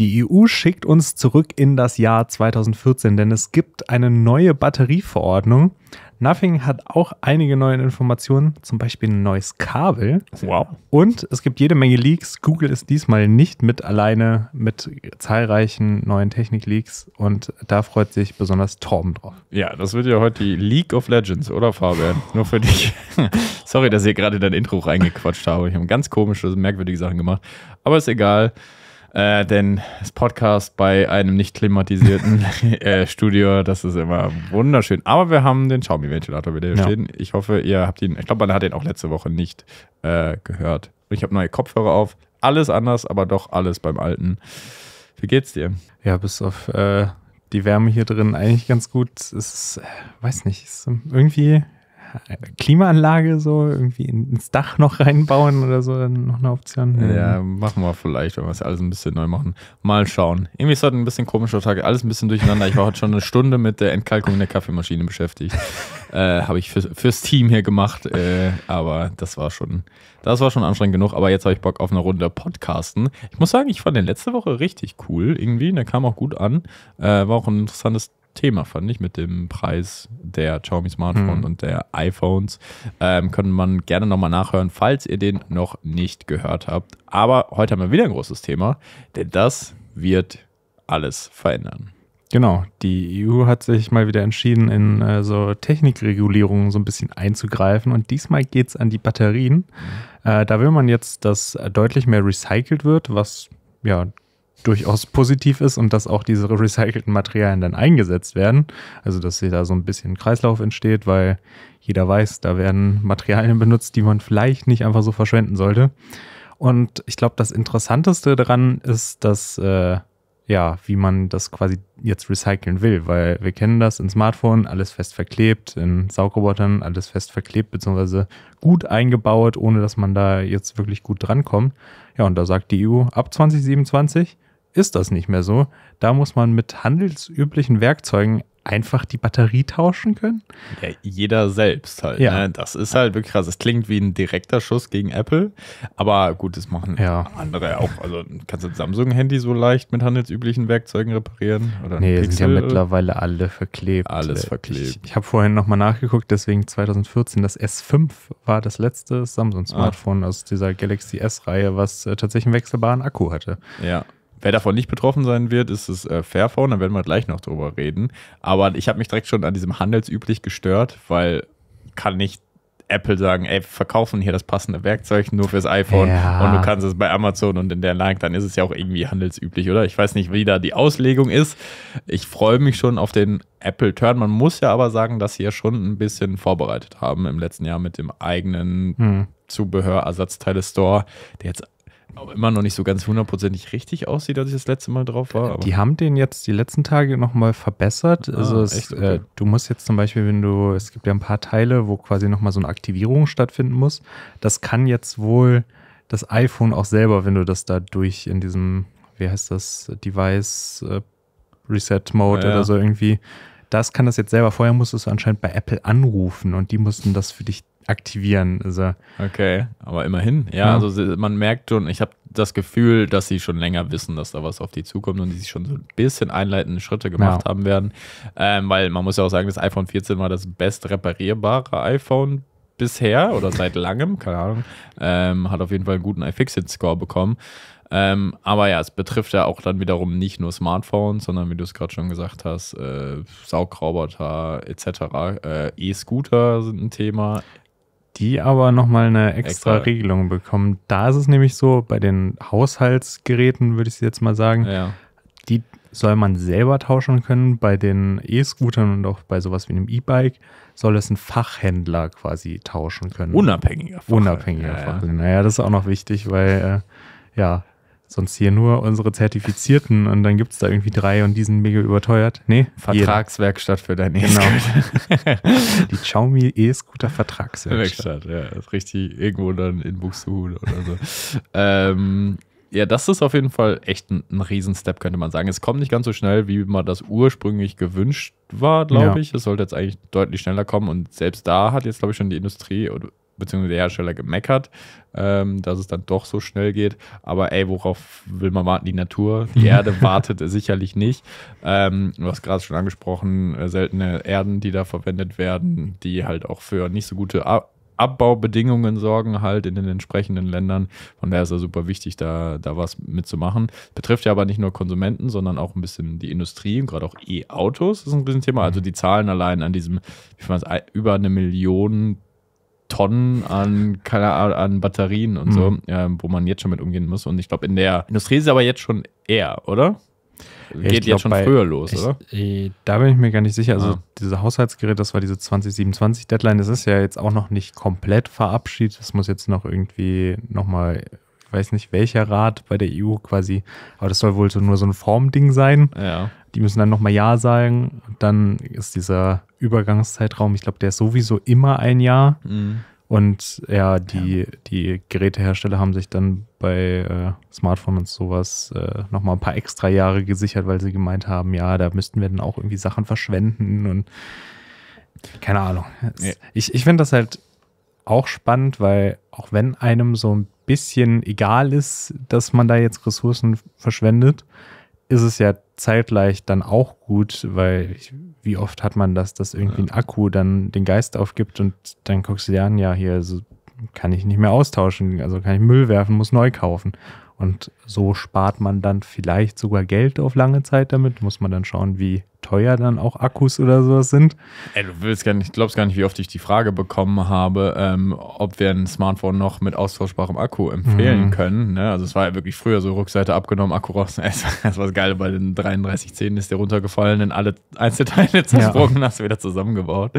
Die EU schickt uns zurück in das Jahr 2014, denn es gibt eine neue Batterieverordnung. Nothing hat auch einige neue Informationen, zum Beispiel ein neues Kabel. Wow. Und es gibt jede Menge Leaks. Google ist diesmal nicht mit alleine mit zahlreichen neuen Technik-Leaks und da freut sich besonders Torben drauf. Ja, das wird ja heute die League of Legends, oder Fabian? Nur für dich. Sorry, dass ich gerade dein Intro reingequatscht habe. Ich habe ganz komische, merkwürdige Sachen gemacht. Aber ist egal. Äh, denn das Podcast bei einem nicht klimatisierten äh, Studio, das ist immer wunderschön. Aber wir haben den Xiaomi-Ventilator wieder hier ja. stehen. Ich hoffe, ihr habt ihn, ich glaube, man hat ihn auch letzte Woche nicht äh, gehört. Ich habe neue Kopfhörer auf. Alles anders, aber doch alles beim Alten. Wie geht's dir? Ja, bis auf äh, die Wärme hier drin eigentlich ganz gut. Es ist, äh, weiß nicht, irgendwie Klimaanlage so irgendwie ins Dach noch reinbauen oder so, dann noch eine Option. Ja, machen wir vielleicht, wenn wir es alles ein bisschen neu machen. Mal schauen. Irgendwie ist heute ein bisschen komischer Tag, alles ein bisschen durcheinander. Ich war heute schon eine Stunde mit der Entkalkung der Kaffeemaschine beschäftigt. äh, Habe ich für, fürs Team hier gemacht, äh, aber das war schon, das war schon anstrengend genug. Aber jetzt habe ich Bock auf eine Runde Podcasten. Ich muss sagen, ich fand den letzte Woche richtig cool irgendwie. Der kam auch gut an. Äh, war auch ein interessantes Thema, fand ich, mit dem Preis der Xiaomi Smartphone mhm. und der iPhones. Ähm, können man gerne nochmal nachhören, falls ihr den noch nicht gehört habt. Aber heute haben wir wieder ein großes Thema, denn das wird alles verändern. Genau, die EU hat sich mal wieder entschieden, in äh, so Technikregulierungen so ein bisschen einzugreifen. Und diesmal geht es an die Batterien. Mhm. Äh, da will man jetzt, dass deutlich mehr recycelt wird, was ja durchaus positiv ist und dass auch diese recycelten Materialien dann eingesetzt werden. Also dass hier da so ein bisschen Kreislauf entsteht, weil jeder weiß, da werden Materialien benutzt, die man vielleicht nicht einfach so verschwenden sollte. Und ich glaube, das Interessanteste daran ist, dass äh, ja, wie man das quasi jetzt recyceln will, weil wir kennen das in Smartphone, alles fest verklebt, in Saugrobotern alles fest verklebt, beziehungsweise gut eingebaut, ohne dass man da jetzt wirklich gut drankommt. Ja, und da sagt die EU, ab 2027 ist das nicht mehr so. Da muss man mit handelsüblichen Werkzeugen einfach die Batterie tauschen können? Ja, jeder selbst halt. Ja. Ne? Das ist halt wirklich krass. Es klingt wie ein direkter Schuss gegen Apple, aber gut, das machen ja. andere auch. Also kannst du ein Samsung-Handy so leicht mit handelsüblichen Werkzeugen reparieren? Oder nee, sind ja mittlerweile alle verklebt. Alles verklebt. Ich, ich habe vorhin nochmal nachgeguckt, deswegen 2014 das S5 war das letzte Samsung-Smartphone ah. aus dieser Galaxy S-Reihe, was äh, tatsächlich einen wechselbaren Akku hatte. Ja. Wer davon nicht betroffen sein wird, ist das äh, Fairphone, da werden wir gleich noch drüber reden. Aber ich habe mich direkt schon an diesem handelsüblich gestört, weil kann nicht Apple sagen, ey, verkaufen hier das passende Werkzeug nur fürs iPhone ja. und du kannst es bei Amazon und in der Lage, dann ist es ja auch irgendwie handelsüblich, oder? Ich weiß nicht, wie da die Auslegung ist. Ich freue mich schon auf den Apple Turn. Man muss ja aber sagen, dass sie ja schon ein bisschen vorbereitet haben im letzten Jahr mit dem eigenen hm. ersatzteile store der jetzt aber immer noch nicht so ganz hundertprozentig richtig aussieht, als ich das letzte Mal drauf war. Die haben den jetzt die letzten Tage nochmal verbessert. Ah, also es, äh, okay. äh, du musst jetzt zum Beispiel, wenn du, es gibt ja ein paar Teile, wo quasi nochmal so eine Aktivierung stattfinden muss. Das kann jetzt wohl das iPhone auch selber, wenn du das da durch in diesem, wie heißt das, Device äh, Reset Mode ja, ja. oder so irgendwie. Das kann das jetzt selber. Vorher musstest du anscheinend bei Apple anrufen und die mussten das für dich aktivieren. Also okay, aber immerhin, ja, ja. also man merkt schon, ich habe das Gefühl, dass sie schon länger wissen, dass da was auf die zukommt und die sich schon so ein bisschen einleitende Schritte gemacht ja. haben werden, ähm, weil man muss ja auch sagen, das iPhone 14 war das best reparierbare iPhone bisher oder seit langem, keine Ahnung, ähm, hat auf jeden Fall einen guten iFixit-Score bekommen. Ähm, aber ja, es betrifft ja auch dann wiederum nicht nur Smartphones, sondern wie du es gerade schon gesagt hast, äh, Saugroboter etc. Äh, E-Scooter sind ein Thema die aber nochmal eine extra, extra, Regelung bekommen. Da ist es nämlich so, bei den Haushaltsgeräten würde ich jetzt mal sagen, ja. die soll man selber tauschen können. Bei den E-Scootern und auch bei sowas wie einem E-Bike soll es ein Fachhändler quasi tauschen können. Unabhängiger Fachhändler. Unabhängiger ja, Fachhändler. Naja, das ist auch noch wichtig, weil äh, ja, sonst hier nur unsere Zertifizierten und dann gibt es da irgendwie drei und die sind mega überteuert. Nee, Vertragswerkstatt für dein genau. E-Scooter. Genau. die Xiaomi E-Scooter Vertragswerkstatt. Werkstatt, ja, ist richtig irgendwo dann in Buxtehude oder so. ähm, ja, das ist auf jeden Fall echt ein, ein Riesenstep, könnte man sagen. Es kommt nicht ganz so schnell, wie man das ursprünglich gewünscht war, glaube ja. ich. Es sollte jetzt eigentlich deutlich schneller kommen und selbst da hat jetzt, glaube ich, schon die Industrie beziehungsweise der Hersteller gemeckert, ähm, dass es dann doch so schnell geht. Aber ey, worauf will man warten? Die Natur, die Erde wartet sicherlich nicht. Ähm, du hast gerade schon angesprochen, äh, seltene Erden, die da verwendet werden, die halt auch für nicht so gute Ar Abbaubedingungen sorgen halt in den entsprechenden Ländern. Von daher ist es super wichtig, da, da was mitzumachen. Betrifft ja aber nicht nur Konsumenten, sondern auch ein bisschen die Industrie und gerade auch E-Autos ist ein bisschen Thema. Also die Zahlen allein an diesem, ich weiß, es, über eine Million Tonnen an, an Batterien und mhm. so, äh, wo man jetzt schon mit umgehen muss. Und ich glaube, in der Industrie ist es aber jetzt schon eher, oder? Geht jetzt schon bei, früher los, ich, oder? Ich, äh, da bin ich mir gar nicht sicher. Also, ah. diese Haushaltsgeräte, das war diese 2027-Deadline. Das ist ja jetzt auch noch nicht komplett verabschiedet. Das muss jetzt noch irgendwie nochmal ich weiß nicht welcher Rat bei der EU quasi, aber das soll wohl so nur so ein Formding sein. Ja. Die müssen dann nochmal Ja sagen. Dann ist dieser Übergangszeitraum, ich glaube, der ist sowieso immer ein Jahr. Mhm. Und ja, die, ja. die Gerätehersteller haben sich dann bei äh, Smartphone und sowas äh, nochmal ein paar extra Jahre gesichert, weil sie gemeint haben, ja, da müssten wir dann auch irgendwie Sachen verschwenden und keine Ahnung. Ja. Ich, ich finde das halt auch spannend, weil auch wenn einem so ein bisschen egal ist, dass man da jetzt Ressourcen verschwendet, ist es ja zeitgleich dann auch gut, weil ich, wie oft hat man das, dass irgendwie ein Akku dann den Geist aufgibt und dann guckst du dir an, ja, hier so kann ich nicht mehr austauschen, also kann ich Müll werfen, muss neu kaufen. Und so spart man dann vielleicht sogar Geld auf lange Zeit damit. Muss man dann schauen, wie teuer dann auch Akkus oder sowas sind. Ey, du willst gar nicht, glaubst gar nicht, wie oft ich die Frage bekommen habe, ähm, ob wir ein Smartphone noch mit austauschbarem Akku empfehlen mhm. können. Ne? Also es war ja wirklich früher so Rückseite abgenommen, Akku raus. Es, das war geil, bei den 3310 ist der runtergefallen, in alle Einzelteile zersprungen, ja. hast du wieder zusammengebaut.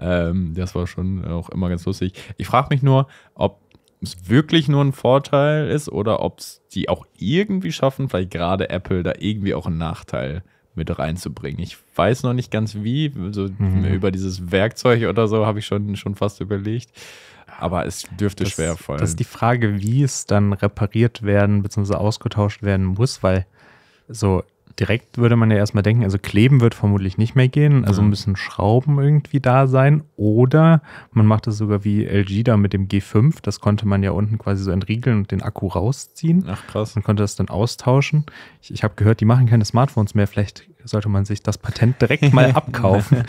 Ähm, das war schon auch immer ganz lustig. Ich frage mich nur, ob es wirklich nur ein Vorteil ist oder ob es die auch irgendwie schaffen, vielleicht gerade Apple da irgendwie auch einen Nachteil mit reinzubringen. Ich weiß noch nicht ganz wie, so mhm. über dieses Werkzeug oder so habe ich schon, schon fast überlegt. Aber es dürfte das, schwer fallen. Das ist die Frage, wie es dann repariert werden bzw. ausgetauscht werden muss, weil so direkt würde man ja erstmal denken, also kleben wird vermutlich nicht mehr gehen, also müssen mhm. Schrauben irgendwie da sein oder man macht es sogar wie LG da mit dem G5, das konnte man ja unten quasi so entriegeln und den Akku rausziehen. Ach krass. Man konnte das dann austauschen. Ich, ich habe gehört, die machen keine Smartphones mehr, vielleicht sollte man sich das Patent direkt mal abkaufen.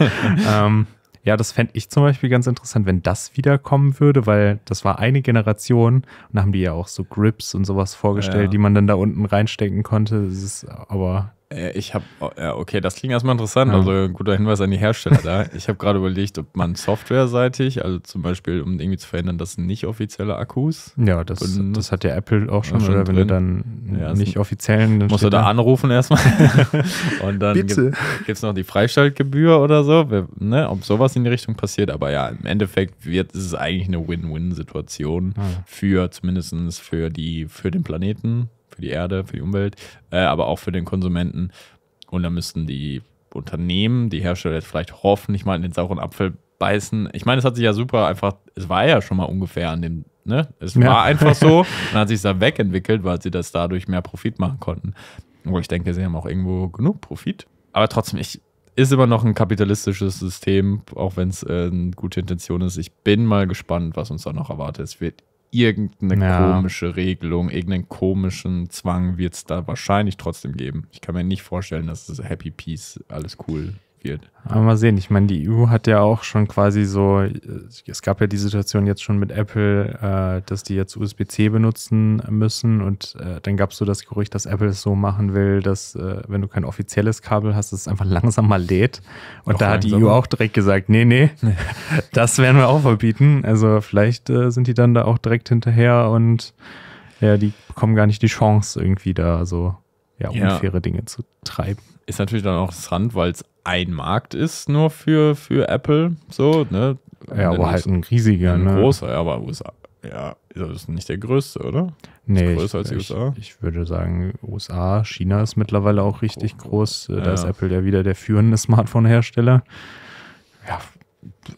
ähm, ja, das fände ich zum Beispiel ganz interessant, wenn das wiederkommen würde, weil das war eine Generation und da haben die ja auch so Grips und sowas vorgestellt, ja. die man dann da unten reinstecken konnte. Das ist aber äh, ich habe, oh, ja, okay, das klingt erstmal interessant. Also, ja. Also guter Hinweis an die Hersteller da. Ich habe gerade überlegt, ob man softwareseitig, also zum Beispiel, um irgendwie zu verhindern, dass nicht offizielle Akkus. Ja, das, benutzt, das hat ja Apple auch schon, schon oder drin. wenn du dann ja, nicht offiziellen. Musst du da, da anrufen erstmal. Und dann gibt es noch die Freischaltgebühr oder so, ne, ob sowas in die Richtung passiert. Aber ja, im Endeffekt wird, ist es eigentlich eine Win-Win-Situation ja. Ah. für zumindest für, die, für den Planeten für die Erde, für die Umwelt, äh, aber auch für den Konsumenten. Und da müssten die Unternehmen, die Hersteller jetzt vielleicht hoffentlich mal in den sauren Apfel beißen. Ich meine, es hat sich ja super einfach, es war ja schon mal ungefähr an dem, ne? Es ja. war einfach so. Dann hat sich da wegentwickelt, weil sie das dadurch mehr Profit machen konnten. Wo ich denke, sie haben auch irgendwo genug Profit. Aber trotzdem, ich, ist immer noch ein kapitalistisches System, auch wenn es äh, eine gute Intention ist. Ich bin mal gespannt, was uns da noch erwartet. Es wird irgendeine ja. komische Regelung, irgendeinen komischen Zwang wird es da wahrscheinlich trotzdem geben. Ich kann mir nicht vorstellen, dass es Happy Peace, alles cool wird. Aber mal sehen, ich meine, die EU hat ja auch schon quasi so, äh, es gab ja die Situation jetzt schon mit Apple, äh, dass die jetzt USB-C benutzen müssen und äh, dann gab es so das Gerücht, dass Apple es so machen will, dass äh, wenn du kein offizielles Kabel hast, es einfach langsamer lädt. Und auch da hat die EU auch direkt gesagt, nee, nee, das werden wir auch verbieten. Also vielleicht äh, sind die dann da auch direkt hinterher und ja, die bekommen gar nicht die Chance irgendwie da so ja, unfaire ja. Dinge zu treiben. Ist natürlich dann auch interessant, weil es ein Markt ist nur für, für Apple. So, ne? Ja, aber halt ein riesiger, ein ne? großer, ja, aber USA. Ja, also das ist nicht der größte, oder? Nee, größer ich, als die USA. Ich, ich, würde sagen, USA, China ist mittlerweile auch richtig oh, groß. Äh, da ja. ist Apple ja wieder der führende Smartphone-Hersteller. Ja,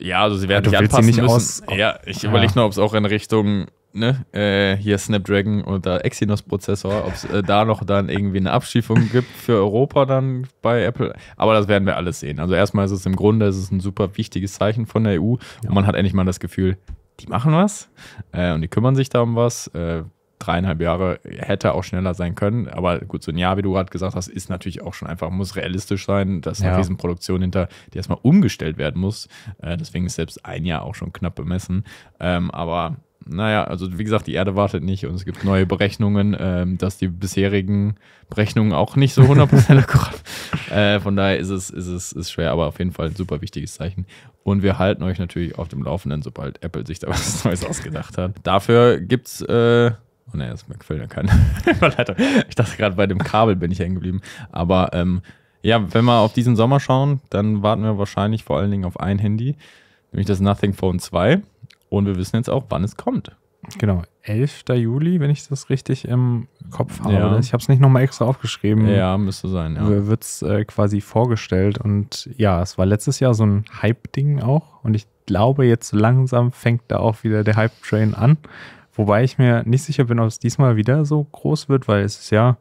ja, also sie werden ja, du willst anpassen sie nicht müssen. Aus, ja, ich ja. überlege nur, ob es auch in Richtung ne, äh, hier Snapdragon oder Exynos-Prozessor, ob es äh, da noch dann irgendwie eine Abschiefung gibt für Europa dann bei Apple. Aber das werden wir alles sehen. Also erstmal ist es im Grunde ist es ein super wichtiges Zeichen von der EU ja. und man hat endlich mal das Gefühl, die machen was äh, und die kümmern sich da um was. Äh, dreieinhalb Jahre hätte auch schneller sein können, aber gut, so ein Jahr, wie du gerade gesagt hast, ist natürlich auch schon einfach, muss realistisch sein. dass eine ja. Riesenproduktion hinter, die erstmal umgestellt werden muss. Äh, deswegen ist selbst ein Jahr auch schon knapp bemessen. Ähm, aber naja, also wie gesagt, die Erde wartet nicht und es gibt neue Berechnungen, ähm, dass die bisherigen Berechnungen auch nicht so 100% akkurat. äh, von daher ist es, ist es ist schwer, aber auf jeden Fall ein super wichtiges Zeichen. Und wir halten euch natürlich auf dem Laufenden, sobald Apple sich da was Neues ausgedacht hat. Dafür gibt es. Äh, Oh ne, das gefällt ja keiner. ich dachte gerade, bei dem Kabel bin ich hängen geblieben. Aber ähm, ja, wenn wir auf diesen Sommer schauen, dann warten wir wahrscheinlich vor allen Dingen auf ein Handy, nämlich das Nothing Phone 2. Und wir wissen jetzt auch, wann es kommt. Genau, 11. Juli, wenn ich das richtig im Kopf habe. Ja. Ich habe es nicht nochmal extra aufgeschrieben. Ja, müsste sein, ja. Wird es äh, quasi vorgestellt und ja, es war letztes Jahr so ein Hype-Ding auch und ich glaube, jetzt langsam fängt da auch wieder der Hype-Train an. Wobei ich mir nicht sicher bin, ob es diesmal wieder so groß wird, weil es ist ja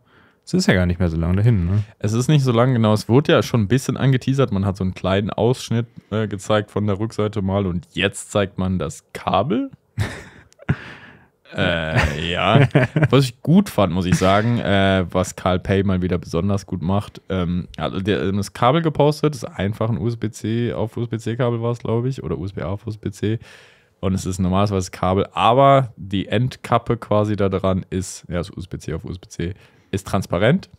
es ist ja gar nicht mehr so lange dahin, ne? Es ist nicht so lange, genau. Es wurde ja schon ein bisschen angeteasert. Man hat so einen kleinen Ausschnitt äh, gezeigt von der Rückseite mal und jetzt zeigt man das Kabel. äh, ja. Was ich gut fand, muss ich sagen, äh, was Carl Pay mal wieder besonders gut macht. Ähm, also der, hat das Kabel gepostet, Das ist einfach ein USB-C auf USB-C-Kabel war es, glaube ich, oder USB-A auf USB-C. Und es ist normalerweise Kabel, aber die Endkappe quasi da dran ist, ja, ist USB-C auf USB-C, ist transparent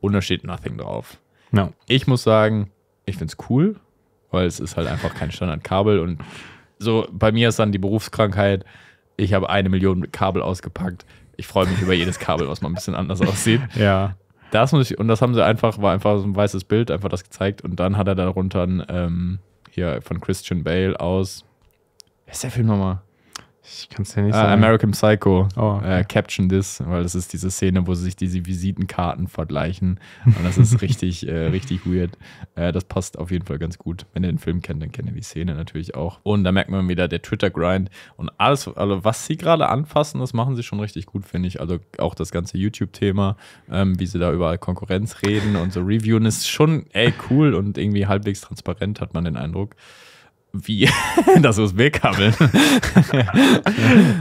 und da steht nothing drauf. No. Ich muss sagen, ich finde es cool, weil es ist halt einfach kein Standardkabel und so bei mir ist dann die Berufskrankheit, ich habe eine Million Kabel ausgepackt. Ich freue mich über jedes Kabel, was mal ein bisschen anders aussieht. Ja. Das muss ich, und das haben sie einfach, war einfach so ein weißes Bild, einfach das gezeigt und dann hat er darunter ein, ähm, hier von Christian Bale aus, wer ist der Film nochmal? Ich kann es ja nicht äh, sagen. American Psycho. Oh, äh, okay. äh, Caption this, weil das ist diese Szene, wo sie sich diese Visitenkarten vergleichen. Und das ist richtig, äh, richtig weird. Äh, das passt auf jeden Fall ganz gut. Wenn ihr den Film kennt, dann kennt ihr die Szene natürlich auch. Und da merkt man wieder der Twitter-Grind und alles, also was sie gerade anfassen, das machen sie schon richtig gut, finde ich. Also auch das ganze YouTube-Thema, ähm, wie sie da überall Konkurrenz reden und so reviewen, ist schon, ey, cool und irgendwie halbwegs transparent, hat man den Eindruck. Wie? Das USB-Kabel.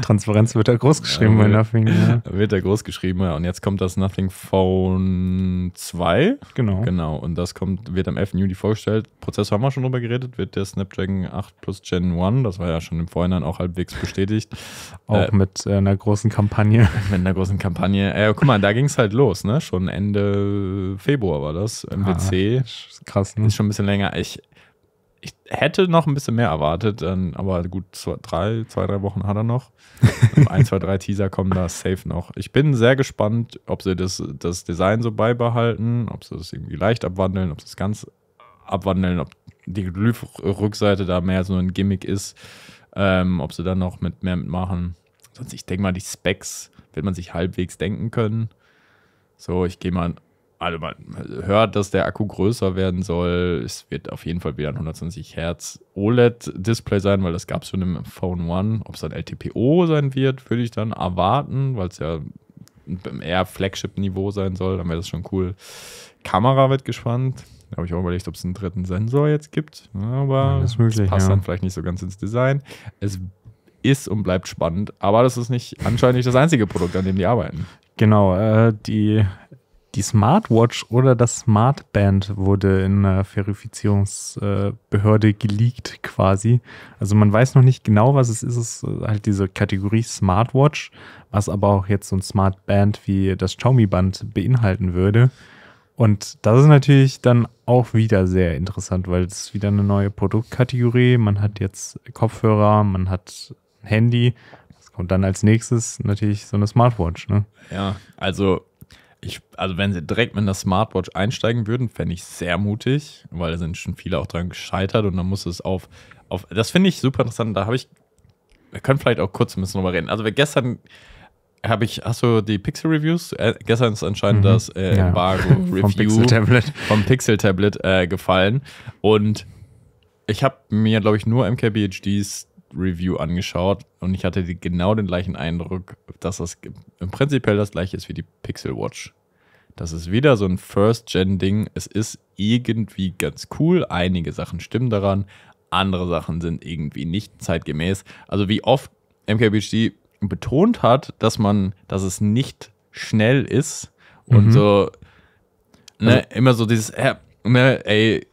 Transparenz wird da groß geschrieben ja, bei Nothing. Ja. Wird da groß geschrieben, ja. Und jetzt kommt das Nothing Phone 2. Genau. Genau. Und das kommt, wird am 11. Juli vorgestellt. Prozessor haben wir schon drüber geredet. Wird der Snapdragon 8 plus Gen 1. Das war ja schon im Vorhinein auch halbwegs bestätigt. auch äh, mit äh, einer großen Kampagne. Mit einer großen Kampagne. Äh, guck mal, da ging es halt los, ne? Schon Ende Februar war das im ah, Krass, ne? Ist schon ein bisschen länger. Ich, ich hätte noch ein bisschen mehr erwartet, ähm, aber gut, zwei, drei, zwei, drei Wochen hat er noch. ein, zwei, drei Teaser kommen da safe noch. Ich bin sehr gespannt, ob sie das, das Design so beibehalten, ob sie das irgendwie leicht abwandeln, ob sie es ganz abwandeln, ob die Glyph-Rückseite da mehr so ein Gimmick ist, ähm, ob sie dann noch mit mehr mitmachen. Sonst, ich denke mal, die Specs wird man sich halbwegs denken können. So, ich gehe mal also man hört, dass der Akku größer werden soll. Es wird auf jeden Fall wieder ein 120 Hertz OLED-Display sein, weil das gab es schon im Phone One. Ob es ein LTPO sein wird, würde ich dann erwarten, weil es ja eher Flagship-Niveau sein soll. Dann wäre das schon cool. Kamera wird gespannt. Da habe ich auch überlegt, ob es einen dritten Sensor jetzt gibt. Aber ja, das, möglich, das passt ja. dann vielleicht nicht so ganz ins Design. Es ist und bleibt spannend, aber das ist nicht anscheinend nicht das einzige Produkt, an dem die arbeiten. Genau, äh, die die Smartwatch oder das Smartband wurde in einer Verifizierungsbehörde geleakt quasi. Also man weiß noch nicht genau, was es ist. Es ist äh, halt diese Kategorie Smartwatch, was aber auch jetzt so ein Smartband wie das Xiaomi-Band beinhalten würde. Und das ist natürlich dann auch wieder sehr interessant, weil es ist wieder eine neue Produktkategorie. Man hat jetzt Kopfhörer, man hat ein Handy. Was kommt dann als nächstes? Natürlich so eine Smartwatch, ne? Ja, also ich, also wenn sie direkt mit einer Smartwatch einsteigen würden, fände ich sehr mutig, weil da sind schon viele auch dran gescheitert und dann muss es auf, auf das finde ich super interessant, da habe ich, wir können vielleicht auch kurz ein bisschen drüber reden. Also gestern habe ich, hast du die Pixel Reviews? Äh, gestern ist anscheinend mhm. das äh, ja. Embargo Review vom Pixel Tablet, vom Pixel -Tablet äh, gefallen und ich habe mir, glaube ich, nur MKBHDs Review angeschaut und ich hatte die, genau den gleichen Eindruck, dass das im Prinzipiell das gleiche ist wie die Pixel Watch. Das ist wieder so ein First-Gen-Ding. Es ist irgendwie ganz cool. Einige Sachen stimmen daran, andere Sachen sind irgendwie nicht zeitgemäß. Also wie oft MKBHD betont hat, dass man, dass es nicht schnell ist und mhm. so ne, also, immer so dieses, äh, ne, ey,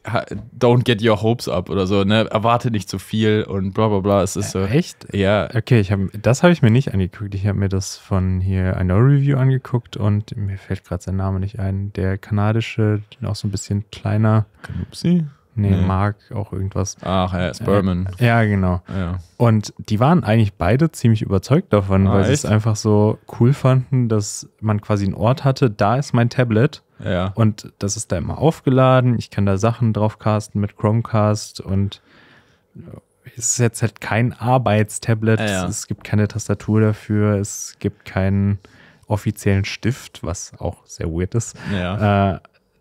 don't get your hopes up oder so, ne, erwarte nicht zu viel und bla bla bla. Es ist so. Echt? Ja. Okay, ich hab, das habe ich mir nicht angeguckt. Ich habe mir das von hier I Know Review angeguckt und mir fällt gerade sein Name nicht ein. Der kanadische, auch so ein bisschen kleiner. Knupsi? Nee, nee, Mark, auch irgendwas. Ach, ja, Spurman. Äh, ja, genau. Ja. Und die waren eigentlich beide ziemlich überzeugt davon, ah, weil sie es einfach so cool fanden, dass man quasi einen Ort hatte, da ist mein Tablet ja. Und das ist da immer aufgeladen. Ich kann da Sachen draufcasten mit Chromecast und äh, es ist jetzt halt kein Arbeitstablet. Ja, ja. Es gibt keine Tastatur dafür. Es gibt keinen offiziellen Stift, was auch sehr weird ist. Ja. Äh,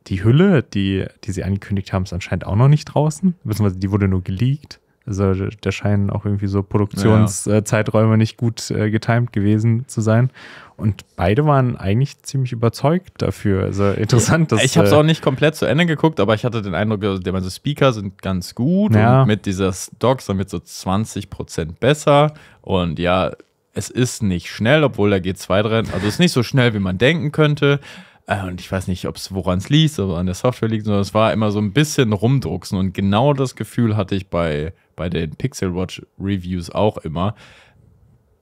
die Hülle, die, die sie angekündigt haben, ist anscheinend auch noch nicht draußen. Beziehungsweise die wurde nur geleakt. Also da scheinen auch irgendwie so Produktionszeiträume ja. nicht gut äh, getimt gewesen zu sein. Und beide waren eigentlich ziemlich überzeugt dafür. Also interessant, dass. Ich habe es äh, auch nicht komplett zu Ende geguckt, aber ich hatte den Eindruck, die also Speaker sind ganz gut ja. und mit dieser Docs damit so 20% Prozent besser. Und ja, es ist nicht schnell, obwohl da geht zwei drin. Also es ist nicht so schnell, wie man denken könnte. Äh, und ich weiß nicht, ob es woran es liegt, aber an der Software liegt, sondern es war immer so ein bisschen rumdrucksen. Und genau das Gefühl hatte ich bei bei den Pixel Watch Reviews auch immer.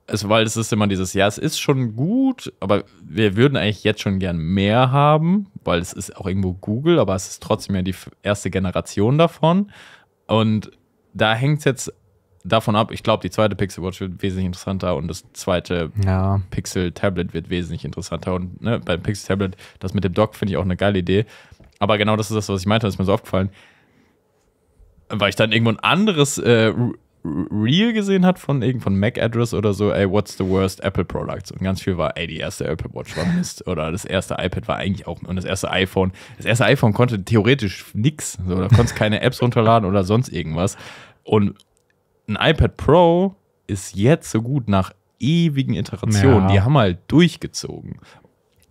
Also, weil es ist immer dieses, ja, es ist schon gut, aber wir würden eigentlich jetzt schon gern mehr haben, weil es ist auch irgendwo Google, aber es ist trotzdem ja die erste Generation davon. Und da hängt es jetzt davon ab, ich glaube, die zweite Pixel Watch wird wesentlich interessanter und das zweite ja. Pixel Tablet wird wesentlich interessanter. Und ne, beim Pixel Tablet, das mit dem Dock finde ich auch eine geile Idee. Aber genau das ist das, was ich meinte, das ist mir so aufgefallen weil ich dann irgendwo ein anderes äh, Reel gesehen hat von irgend Mac Address oder so, ey, what's the worst Apple Products? Und ganz viel war, ey, die erste Apple Watch war Mist. Oder das erste iPad war eigentlich auch und das erste iPhone. Das erste iPhone konnte theoretisch nix. So, da konntest keine Apps runterladen oder sonst irgendwas. Und ein iPad Pro ist jetzt so gut nach ewigen Iterationen. Ja. Die haben halt durchgezogen.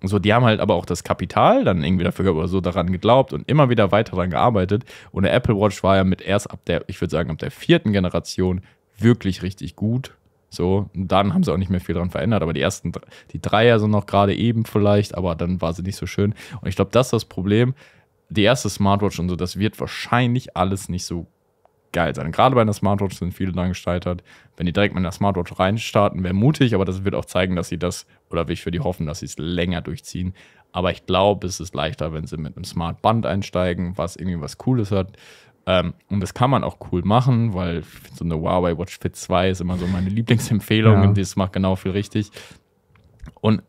So, die haben halt aber auch das Kapital dann irgendwie dafür oder so daran geglaubt und immer wieder weiter daran gearbeitet. Und der Apple Watch war ja mit erst ab der, ich würde sagen, ab der vierten Generation wirklich richtig gut. So, und dann haben sie auch nicht mehr viel daran verändert, aber die ersten, die Dreier sind noch gerade eben vielleicht, aber dann war sie nicht so schön. Und ich glaube, das ist das Problem. Die erste Smartwatch und so, das wird wahrscheinlich alles nicht so geil sein. Gerade bei einer Smartwatch sind viele dann gestaltet. Wenn die direkt mit einer Smartwatch reinstarten, wäre mutig, aber das wird auch zeigen, dass sie das, oder wie ich für die hoffen, dass sie es länger durchziehen. Aber ich glaube, es ist leichter, wenn sie mit einem Smart Band einsteigen, was irgendwie was Cooles hat. Ähm, und das kann man auch cool machen, weil so eine Huawei Watch Fit 2 ist immer so meine Lieblingsempfehlung ja. und das macht genau viel richtig. Und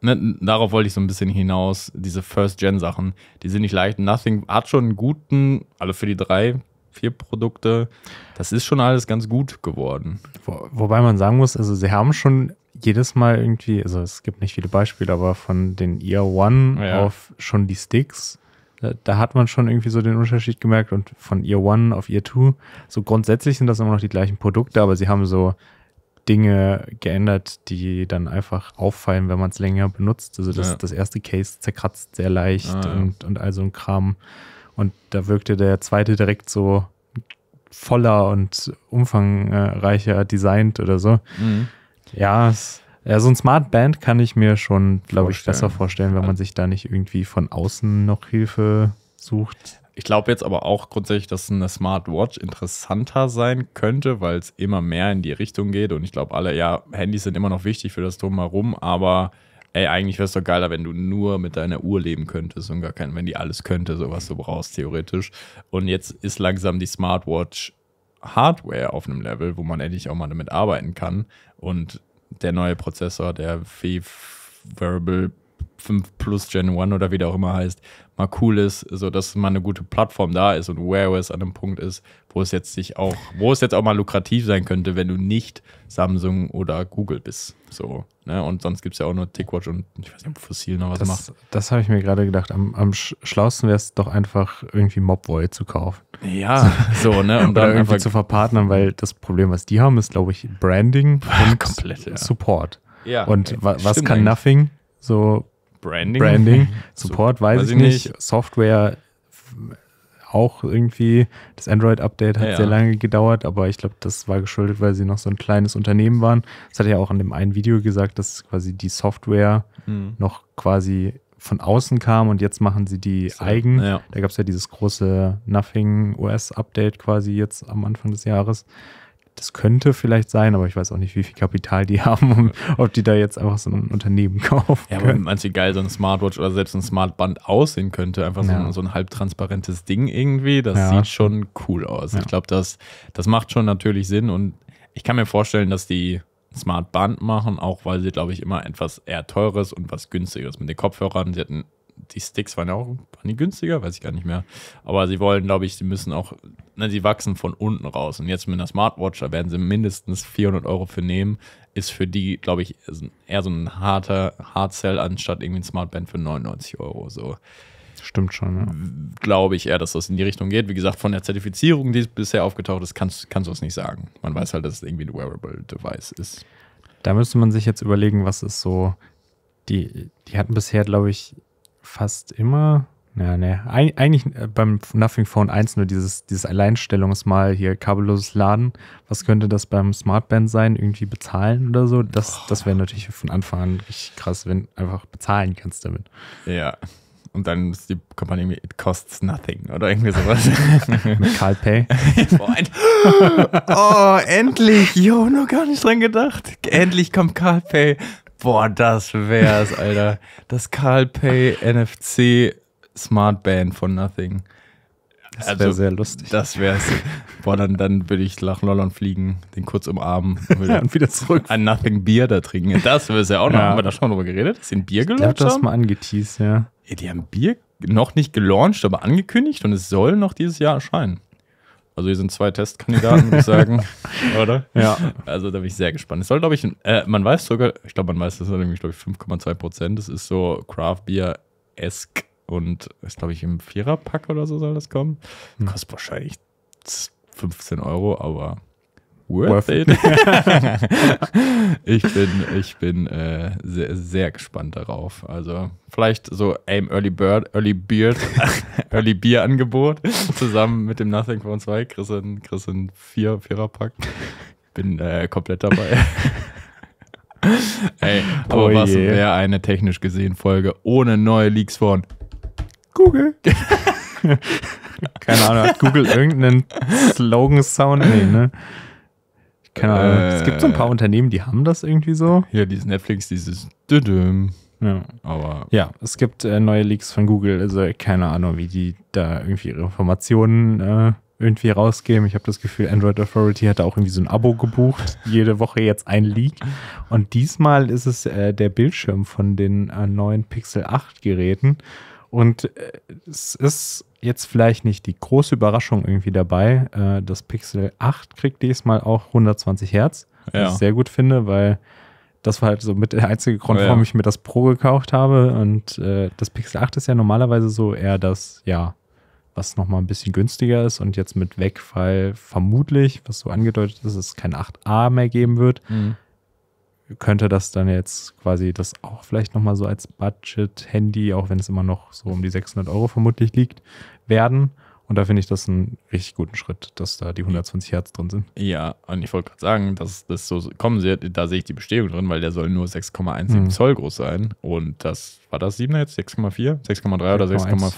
ne, darauf wollte ich so ein bisschen hinaus, diese First-Gen-Sachen, die sind nicht leicht. Nothing hat schon einen guten, also für die drei, vier Produkte. Das ist schon alles ganz gut geworden. Wo, wobei man sagen muss, also sie haben schon jedes Mal irgendwie, also es gibt nicht viele Beispiele, aber von den Ear One ja. auf schon die Sticks, da, da, hat man schon irgendwie so den Unterschied gemerkt und von Ear One auf Ear Two. So grundsätzlich sind das immer noch die gleichen Produkte, aber sie haben so Dinge geändert, die dann einfach auffallen, wenn man es länger benutzt. Also das, ja. das erste Case zerkratzt sehr leicht ah, ja. und, und all so ein Kram. Und da wirkte der zweite direkt so voller und umfangreicher designt oder so. Mhm. Ja, ja, so ein Smart Band kann ich mir schon, glaube ich, besser vorstellen, wenn man sich da nicht irgendwie von außen noch Hilfe sucht. Ich glaube jetzt aber auch grundsätzlich, dass eine Smartwatch interessanter sein könnte, weil es immer mehr in die Richtung geht. Und ich glaube, alle, ja, Handys sind immer noch wichtig für das Drumherum, aber ey, eigentlich wäre es doch geiler, wenn du nur mit deiner Uhr leben könntest und gar kein, wenn die alles könnte, so du brauchst, theoretisch. Und jetzt ist langsam die Smartwatch Hardware auf einem Level, wo man endlich auch mal damit arbeiten kann. Und der neue Prozessor, der V-Variable 5 Plus Gen 1 oder wie der auch immer heißt, mal cool ist, so dass mal eine gute Plattform da ist und WearOS an einem Punkt ist, wo es jetzt sich auch, wo es jetzt auch mal lukrativ sein könnte, wenn du nicht Samsung oder Google bist. So, ne? Und sonst gibt es ja auch nur TickWatch und ich weiß nicht, ob Fossil noch was das, macht. Das habe ich mir gerade gedacht. Am, am schlausten wäre es doch einfach irgendwie Mobvoi zu kaufen. Ja, so, ne? Um oder irgendwie einfach zu verpartnern, weil das Problem, was die haben, ist, glaube ich, Branding und Komplett, ja. Support. Ja, und okay. was kann eigentlich. Nothing? So Branding, Branding Support so, weiß, weiß, ich nicht. nicht. Software auch irgendwie. Das Android-Update hat ja, sehr lange gedauert, aber ich glaube, das war geschuldet, weil sie noch so ein kleines Unternehmen waren. Das hat er ja auch in dem einen Video gesagt, dass quasi die Software mhm. noch quasi von außen kam und jetzt machen sie die so, eigen. Ja. Da gab es ja dieses große Nothing OS-Update quasi jetzt am Anfang des Jahres das könnte vielleicht sein, aber ich weiß auch nicht, wie viel Kapital die haben, und ob die da jetzt einfach so ein Unternehmen kaufen. Ja, aber meinst geil so ein Smartwatch oder selbst ein Smartband aussehen könnte? Einfach so, ja. ein, so ein halbtransparentes Ding irgendwie. Das ja. sieht schon cool aus. Ja. Ich glaube, das, das macht schon natürlich Sinn und ich kann mir vorstellen, dass die Smartband machen, auch weil sie, glaube ich, immer etwas eher teures und was günstiges mit den Kopfhörern. Sie hatten die Sticks waren ja auch waren die günstiger, weiß ich gar nicht mehr. Aber sie wollen, glaube ich, sie müssen auch, ne, sie wachsen von unten raus. Und jetzt mit einer Smartwatch, da werden sie mindestens 400 Euro für nehmen. Ist für die, glaube ich, eher so ein harter Hardcell anstatt irgendwie ein Smartband für 99 Euro. So. Stimmt schon. Ja. Glaube ich eher, dass das in die Richtung geht. Wie gesagt, von der Zertifizierung, die bisher aufgetaucht ist, kannst, kannst du es nicht sagen. Man weiß halt, dass es irgendwie ein Wearable-Device ist. Da müsste man sich jetzt überlegen, was ist so. Die, die hatten bisher, glaube ich, fast immer. Ja, ne. Eig eigentlich äh, beim Nothing Phone 1 nur dieses, dieses Alleinstellungsmal hier, kabelloses Laden. Was könnte das beim Smartband sein? Irgendwie bezahlen oder so? Das, oh. das wäre natürlich von Anfang an richtig krass, wenn einfach bezahlen kannst damit. Ja. Und dann ist die Kampagne irgendwie It Costs Nothing oder irgendwie sowas. Mit Carl Pay. oh, endlich! Jo, noch gar nicht dran gedacht. Endlich kommt Carl Pay. Boah, das wär's, Alter. Das Carl Pay NFC Smart Band von Nothing. Das wäre also, sehr lustig. Das wär's. Boah, dann, dann würde ich nach London fliegen, den kurz umarmen und, und wieder zurück. Ein Nothing Bier da trinken. Das wär's ja auch noch. Ja. Haben wir da schon drüber geredet? Ist ein Bier gelauncht? Ich hab das mal angeteased, ja. Die haben Bier noch nicht gelauncht, aber angekündigt und es soll noch dieses Jahr erscheinen. Also hier sind zwei Testkandidaten, würde ich sagen. Oder? Ja. Also da bin ich sehr gespannt. Es soll, glaube ich, äh, man weiß sogar, ich glaube, man weiß, das ist nämlich, glaube ich, 5,2 Prozent. Das ist so Craft Beer-esque und ist, glaube ich, im Viererpack oder so soll das kommen. Hm. Kostet wahrscheinlich 15 Euro, aber worth, worth it. ich bin, ich bin äh, sehr, sehr gespannt darauf. Also vielleicht so Aim Early Bird, Early Beard, Early Beer Angebot zusammen mit dem Nothing Phone 2 Chris du einen, kriegst Vier, Viererpack. Bin äh, komplett dabei. Ey, aber oh was wäre eine technisch gesehen Folge ohne neue Leaks von Google? Keine Ahnung, hat Google irgendeinen Slogan-Sound? Nee, ne? Keine Ahnung. Äh, es gibt so ein paar Unternehmen, die haben das irgendwie so. Ja, dieses Netflix, dieses Düdüm. Ja. Aber ja, es gibt äh, neue Leaks von Google, also keine Ahnung, wie die da irgendwie ihre Informationen äh, irgendwie rausgeben. Ich habe das Gefühl, Android Authority hat da auch irgendwie so ein Abo gebucht, jede Woche jetzt ein Leak. Und diesmal ist es äh, der Bildschirm von den äh, neuen Pixel 8 Geräten. Und äh, es ist jetzt vielleicht nicht die große Überraschung irgendwie dabei. Äh, das Pixel 8 kriegt diesmal auch 120 Hertz, was ich sehr gut finde, weil das war halt so mit der einzige Grund, oh warum ja. ich mir das Pro gekauft habe. Und äh, das Pixel 8 ist ja normalerweise so eher das, ja, was nochmal ein bisschen günstiger ist und jetzt mit Wegfall vermutlich, was so angedeutet ist, es kein 8a mehr geben wird. Mhm könnte das dann jetzt quasi das auch vielleicht nochmal so als Budget-Handy, auch wenn es immer noch so um die 600 Euro vermutlich liegt, werden. Und da finde ich das einen richtig guten Schritt, dass da die 120 Hertz drin sind. Ja, und ich wollte gerade sagen, dass das so kommen wird, da sehe ich die Bestehung drin, weil der soll nur 6,17 mhm. Zoll groß sein. Und das war das 7 jetzt? 6,4? 6,3 oder 6,4?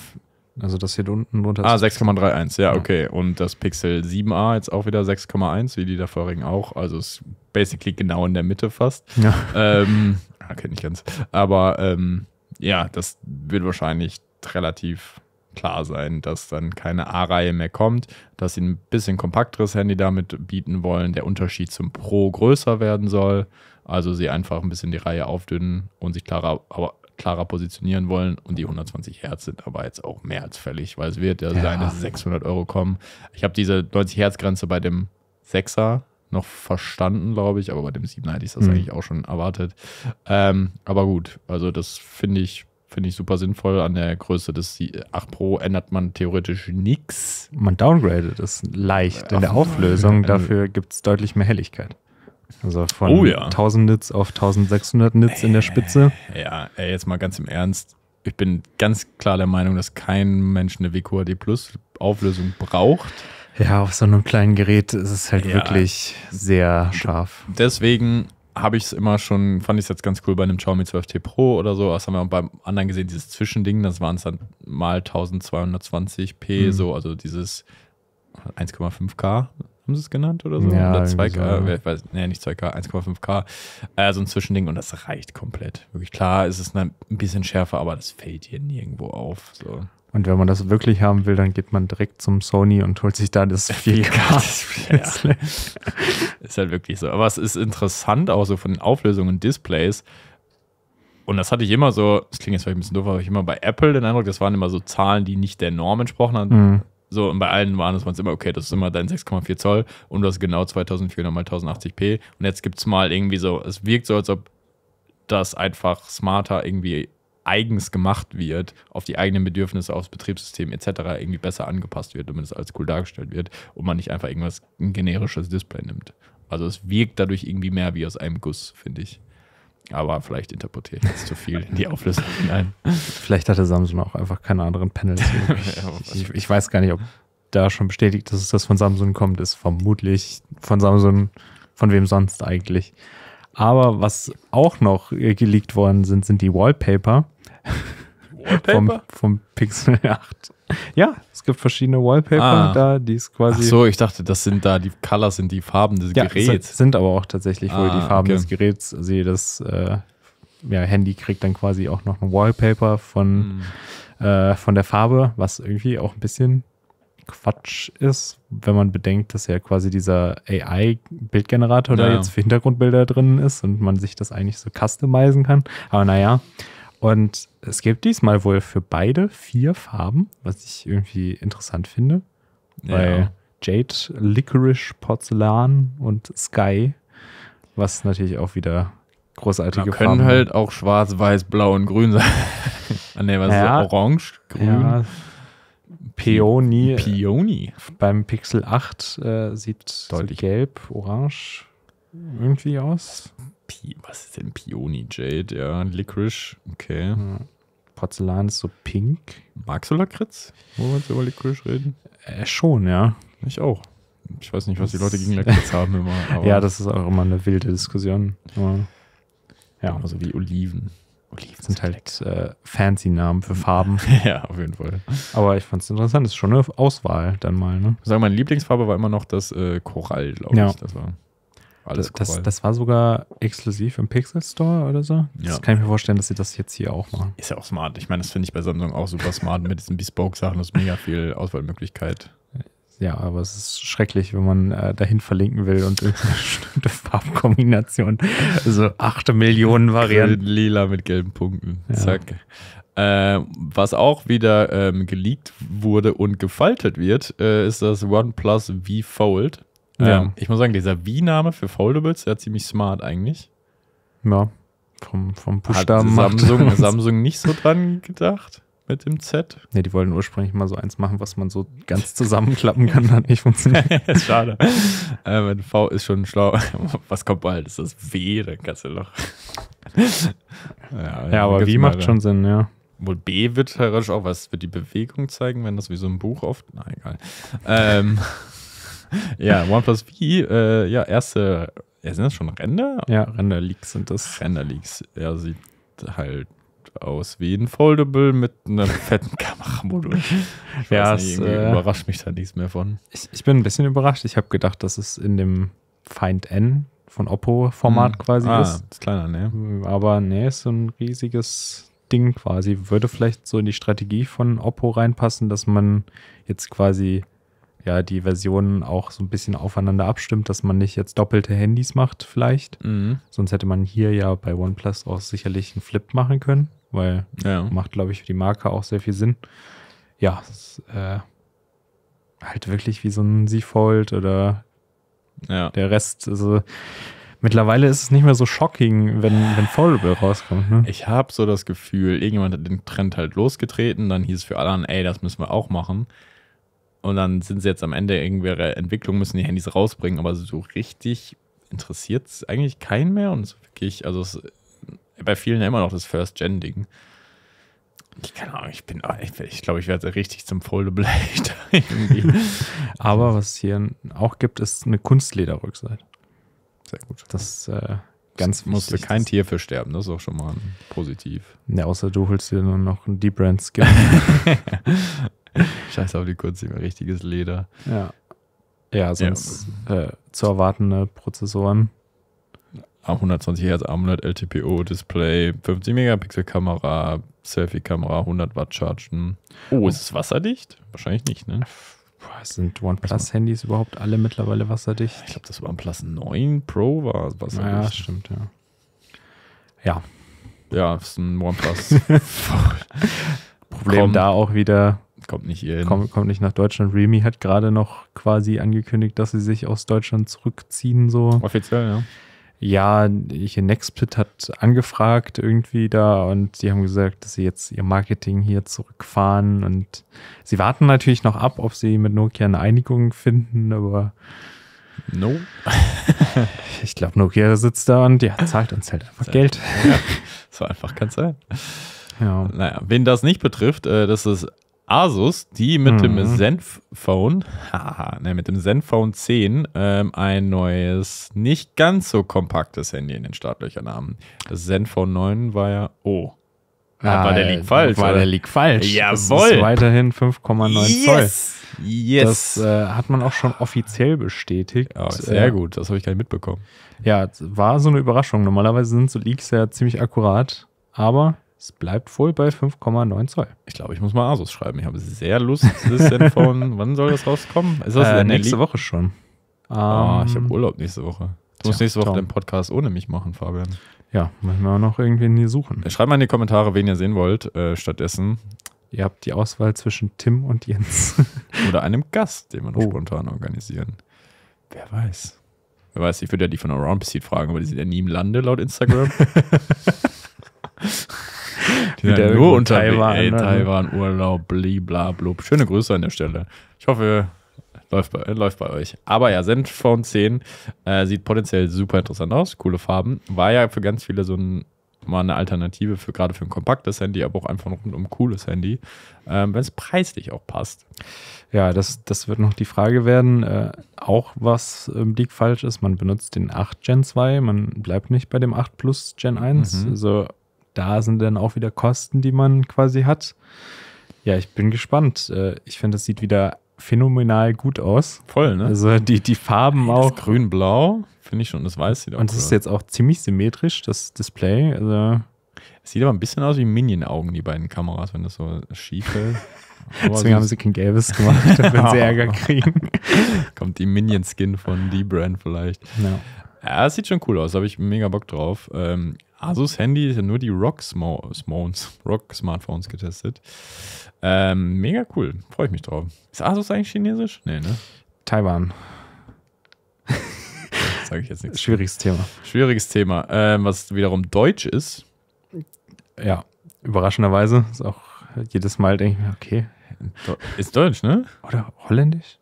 Also das hier unten drunter. Ah, 6,31, ja, okay. Und das Pixel 7a jetzt auch wieder 6,1, wie die davorigen auch. Also es ist basically genau in der Mitte fast. Ja. Ähm, okay, ah, nicht ganz. Aber ähm, ja, das wird wahrscheinlich relativ klar sein, dass dann keine A-Reihe mehr kommt, dass sie ein bisschen kompakteres Handy damit bieten wollen, der Unterschied zum Pro größer werden soll, also sie einfach ein bisschen die Reihe aufdünnen und sich klarer aber klarer positionieren wollen. Und die 120 Hertz sind aber jetzt auch mehr als fällig, weil es wird ja, ja. seine 600 Euro kommen. Ich habe diese 90 Hertz Grenze bei dem 6er noch verstanden, glaube ich, aber bei dem 7er hätte ich das mhm. eigentlich auch schon erwartet. Ähm, aber gut, also das finde ich finde ich super sinnvoll. An der Größe des 8 Pro ändert man theoretisch nichts. Man downgradet es leicht in der Auflösung. Äh, Dafür gibt es deutlich mehr Helligkeit. Also von oh, ja. 1000 Nits auf 1600 Nits in der Spitze. Äh, ja, ey, jetzt mal ganz im Ernst. Ich bin ganz klar der Meinung, dass kein Mensch eine WQHD Plus Auflösung braucht. Ja, auf so einem kleinen Gerät ist es halt ja. wirklich sehr scharf. Deswegen habe ich es immer schon, fand ich es jetzt ganz cool bei einem Xiaomi 12T Pro oder so. Das haben wir auch beim anderen gesehen, dieses Zwischending, das waren es dann mal 1220p, mhm. so, also dieses 1,5K, haben sie es genannt oder so? Ja, oder 2K, so. ich äh, weiß, nee, nicht 2K, 1,5K. Äh, so ein Zwischending und das reicht komplett. Wirklich klar, es ist ein bisschen schärfer, aber das fällt hier nirgendwo auf. So. Und wenn man das wirklich haben will, dann geht man direkt zum Sony und holt sich da das 4K. ja. ist halt wirklich so. Aber es ist interessant auch so von den Auflösungen und Displays. Und das hatte ich immer so, das klingt jetzt vielleicht ein bisschen doof, aber ich immer bei Apple den Eindruck, das waren immer so Zahlen, die nicht der Norm entsprochen haben. Mhm. So, und bei allen Manos waren es immer, okay, das ist immer dein 6,4 Zoll und du hast genau 2400 mal 1080p. Und jetzt gibt es mal irgendwie so, es wirkt so, als ob das einfach smarter irgendwie eigens gemacht wird, auf die eigenen Bedürfnisse, aufs Betriebssystem etc. irgendwie besser angepasst wird, damit es als cool dargestellt wird und man nicht einfach irgendwas ein generisches Display nimmt. Also es wirkt dadurch irgendwie mehr wie aus einem Guss, finde ich. Aber vielleicht interpretiere ich jetzt zu viel in die Auflösung hinein. Vielleicht hatte Samsung auch einfach keine anderen Panels. Ich, ich, ich, weiß gar nicht, ob da schon bestätigt, dass es das von Samsung kommt, ist vermutlich von Samsung, von wem sonst eigentlich. Aber was auch noch äh, geleakt worden sind, sind die Wallpaper. Wallpaper? Vom, vom Pixel 8. Ja, es gibt verschiedene Wallpaper ah. da, die es quasi. Ach so, ich dachte, das sind da die Colors, sind die Farben des ja, Geräts. Sind aber auch tatsächlich ah, wohl die ah, Farben okay. des Geräts. Also jedes äh, ja, Handy kriegt dann quasi auch noch ein Wallpaper von, hm. äh, von der Farbe, was irgendwie auch ein bisschen Quatsch ist, wenn man bedenkt, dass ja quasi dieser AI-Bildgenerator ja. da jetzt für Hintergrundbilder drin ist und man sich das eigentlich so customizen kann. Aber naja, und es gibt diesmal wohl für beide vier Farben, was ich irgendwie interessant finde. Ja. Weil Jade, Licorice, Porzellan und Sky, was natürlich auch wieder großartige ja, können halt auch schwarz, weiß, blau und grün sein. ah, nee, was ja, ist orange, grün. Ja. Peony. Peony. Beim Pixel 8 äh, sieht Deutlich. gelb, orange irgendwie aus. Pi was ist denn Peony Jade? Ja, Licorice, okay. Ja. Porzellan ist so pink. Magst du Lakritz? Wollen wir jetzt über Licorice reden? Äh, schon, ja. Ich auch. Ich weiß nicht, was das die Leute gegen Lakritz haben immer. ja, das ist auch immer eine wilde Diskussion. Aber, ja, also wie Oliven. Oliven sind halt äh, Fancy-Namen für Farben. ja, auf jeden Fall. Aber ich fand es interessant. Das ist schon eine Auswahl dann mal. Ne? Ich sage, meine Lieblingsfarbe war immer noch das äh, Korall, glaube ja. ich. Das war alles das, cool. das war sogar exklusiv im Pixel Store oder so. Das ja. kann ich mir vorstellen, dass sie das jetzt hier auch machen. Ist ja auch smart. Ich meine, das finde ich bei Samsung auch super smart mit diesen Bespoke-Sachen. Das ist mega viel Auswahlmöglichkeit. Ja, aber es ist schrecklich, wenn man äh, dahin verlinken will und eine bestimmte Farbkombination. Also acht Millionen Varianten. Lila mit gelben Punkten. Ja. Zack. Äh, was auch wieder ähm, geleakt wurde und gefaltet wird, äh, ist das OnePlus V Fold. Ja. Ähm, ich muss sagen, dieser Wie-Name für Foldables, der ist ziemlich smart eigentlich. Ja, vom, vom Buchstaben. Hat Samsung, Samsung nicht so dran gedacht mit dem Z? Ne, die wollten ursprünglich mal so eins machen, was man so ganz zusammenklappen kann, hat nicht funktioniert. schade. Ähm, v ist schon schlau. Was kommt bald? Ist das W? Dann kannst du noch. ja, ja aber W macht schon Sinn, ja. Wohl B wird herrisch halt auch was, wird die Bewegung zeigen, wenn das wie so ein Buch oft. Na, egal. Ähm. ja, OnePlus V, äh, ja, erste, ja, sind das schon Ränder? Ja, Render-Leaks sind das. Render-Leaks, ja, sieht halt aus wie ein Foldable mit einem fetten Kameramodul. Ich ja, nicht, äh, überrascht mich da nichts mehr von. Ich, ich bin ein bisschen überrascht. Ich habe gedacht, dass es in dem Find N von Oppo-Format hm. quasi ah, ist. ist kleiner, ne? Aber ne, ist so ein riesiges Ding quasi. Würde vielleicht so in die Strategie von Oppo reinpassen, dass man jetzt quasi ja, die Versionen auch so ein bisschen aufeinander abstimmt, dass man nicht jetzt doppelte Handys macht, vielleicht. Mhm. Sonst hätte man hier ja bei OnePlus auch sicherlich einen Flip machen können, weil ja. macht, glaube ich, für die Marke auch sehr viel Sinn. Ja, ist, äh, halt wirklich wie so ein Z-Fold oder ja. der Rest. Also, mittlerweile ist es nicht mehr so shocking, wenn, wenn Foldable rauskommt. Ne? Ich habe so das Gefühl, irgendjemand hat den Trend halt losgetreten, dann hieß es für alle ey, das müssen wir auch machen. Und dann sind sie jetzt am Ende irgendwelche Entwicklung, müssen die Handys rausbringen, aber so richtig interessiert es eigentlich keinen mehr. Und es wirklich, also es, bei vielen ja immer noch das First-Gen-Ding. Ich keine Ahnung, ich bin, ah, ich glaube, ich, glaub, ich werde richtig zum Foldable Aber was hier auch gibt, ist eine Kunstlederrückseite. Sehr gut. Das äh, ganz musste kein Tier für sterben, das ist auch schon mal positiv. Ja, außer du holst dir nur noch einen Deep Brand Skin. Scheiß auf die Kurz, richtiges Leder. Ja. Ja, sonst ja. Äh, zu erwartende Prozessoren. 120 Hertz, AMOLED, LTPO, Display, 50 Megapixel Kamera, Selfie Kamera, 100 Watt Chargen. Oh, ist es wasserdicht? Wahrscheinlich nicht, ne? Boah, sind OnePlus-Handys überhaupt alle mittlerweile wasserdicht? Ich glaube, das OnePlus 9 Pro war wasserdicht. Ja, stimmt, ja. Ja. Ja, ist ein OnePlus. Problem Komm. da auch wieder, Kommt nicht hier hin. Kommt, kommt nicht nach Deutschland. Realme hat gerade noch quasi angekündigt, dass sie sich aus Deutschland zurückziehen. So. Offiziell, ja. Ja, hier Nextpit hat angefragt irgendwie da und die haben gesagt, dass sie jetzt ihr Marketing hier zurückfahren und sie warten natürlich noch ab, ob sie mit Nokia eine Einigung finden, aber No. ich glaube, Nokia sitzt da und ja, zahlt uns halt einfach Geld. Ja, so einfach kann es sein. Ja. Naja, wen das nicht betrifft, äh, das ist Asus, die mit mhm. dem Zenfone, haha, ne, mit dem Zenfone 10 ähm, ein neues, nicht ganz so kompaktes Handy in den Startlöchern haben. Das Zenfone 9 war ja, oh, ja, war der ah, Leak falsch. War der Leak falsch. Jawohl. Das ist weiterhin 5,9 yes. Zoll. Yes. Das äh, hat man auch schon offiziell bestätigt. Ja, sehr äh, gut, das habe ich gar nicht mitbekommen. Ja, war so eine Überraschung. Normalerweise sind so Leaks ja ziemlich akkurat, aber es bleibt wohl bei 5,9 Zoll. Ich glaube, ich muss mal Asus schreiben. Ich habe sehr Lust, das Zenfone. wann soll das rauskommen? Ist das äh, nächste Woche schon? Ah, um, ich ähm, habe Urlaub nächste Woche. Du musst nächste Woche Tom. den Podcast ohne mich machen, Fabian. Ja, müssen wir noch irgendwen hier suchen. Äh, schreibt mal in die Kommentare, wen ihr sehen wollt, äh, stattdessen. Ihr habt die Auswahl zwischen Tim und Jens. Oder einem Gast, den wir noch oh. spontan organisieren. Wer weiß. Wer weiß, ich würde ja die von Around Seed fragen, aber die sind ja nie im Lande laut Instagram. Die ja, nur unter Taiwan. Ey, ne? Taiwan, Urlaub, bliblablub. Schöne Grüße an der Stelle. Ich hoffe, läuft bei, läuft bei euch. Aber ja, Zenfone Phone 10 äh, sieht potenziell super interessant aus. Coole Farben. War ja für ganz viele so ein mal eine Alternative für gerade für ein kompaktes Handy, aber auch einfach ein rundum cooles Handy, ähm, wenn es preislich auch passt. Ja, das, das wird noch die Frage werden. Äh, auch was im ähm, Leak falsch ist, man benutzt den 8 Gen 2, man bleibt nicht bei dem 8 Plus Gen 1. Mhm. Also da sind dann auch wieder Kosten, die man quasi hat. Ja, ich bin gespannt. Äh, ich finde, das sieht wieder phänomenal gut aus. Voll, ne? Also die, die Farben das auch. Grün-Blau, finde ich schon, das weiß sieht auch Und es ist jetzt auch ziemlich symmetrisch, das Display. Also es sieht aber ein bisschen aus wie Minion-Augen, die beiden Kameras, wenn das so schief ist. Deswegen haben sie kein gelbes gemacht, wenn sie Ärger kriegen. Kommt die Minion-Skin von D-Brand vielleicht. No. Ja, es sieht schon cool aus, da habe ich mega Bock drauf. Ähm, Asus Handy sind nur die Rock Smartphones, Rock Smartphones getestet. Ähm, mega cool, freue ich mich drauf. Ist Asus eigentlich chinesisch? Nee, ne? Taiwan. Sage ich jetzt nichts. Schwieriges Thema. Schwieriges Thema, ähm, was wiederum deutsch ist. Ja, überraschenderweise ist auch jedes Mal denke ich mir, okay. Ist deutsch, ne? Oder holländisch?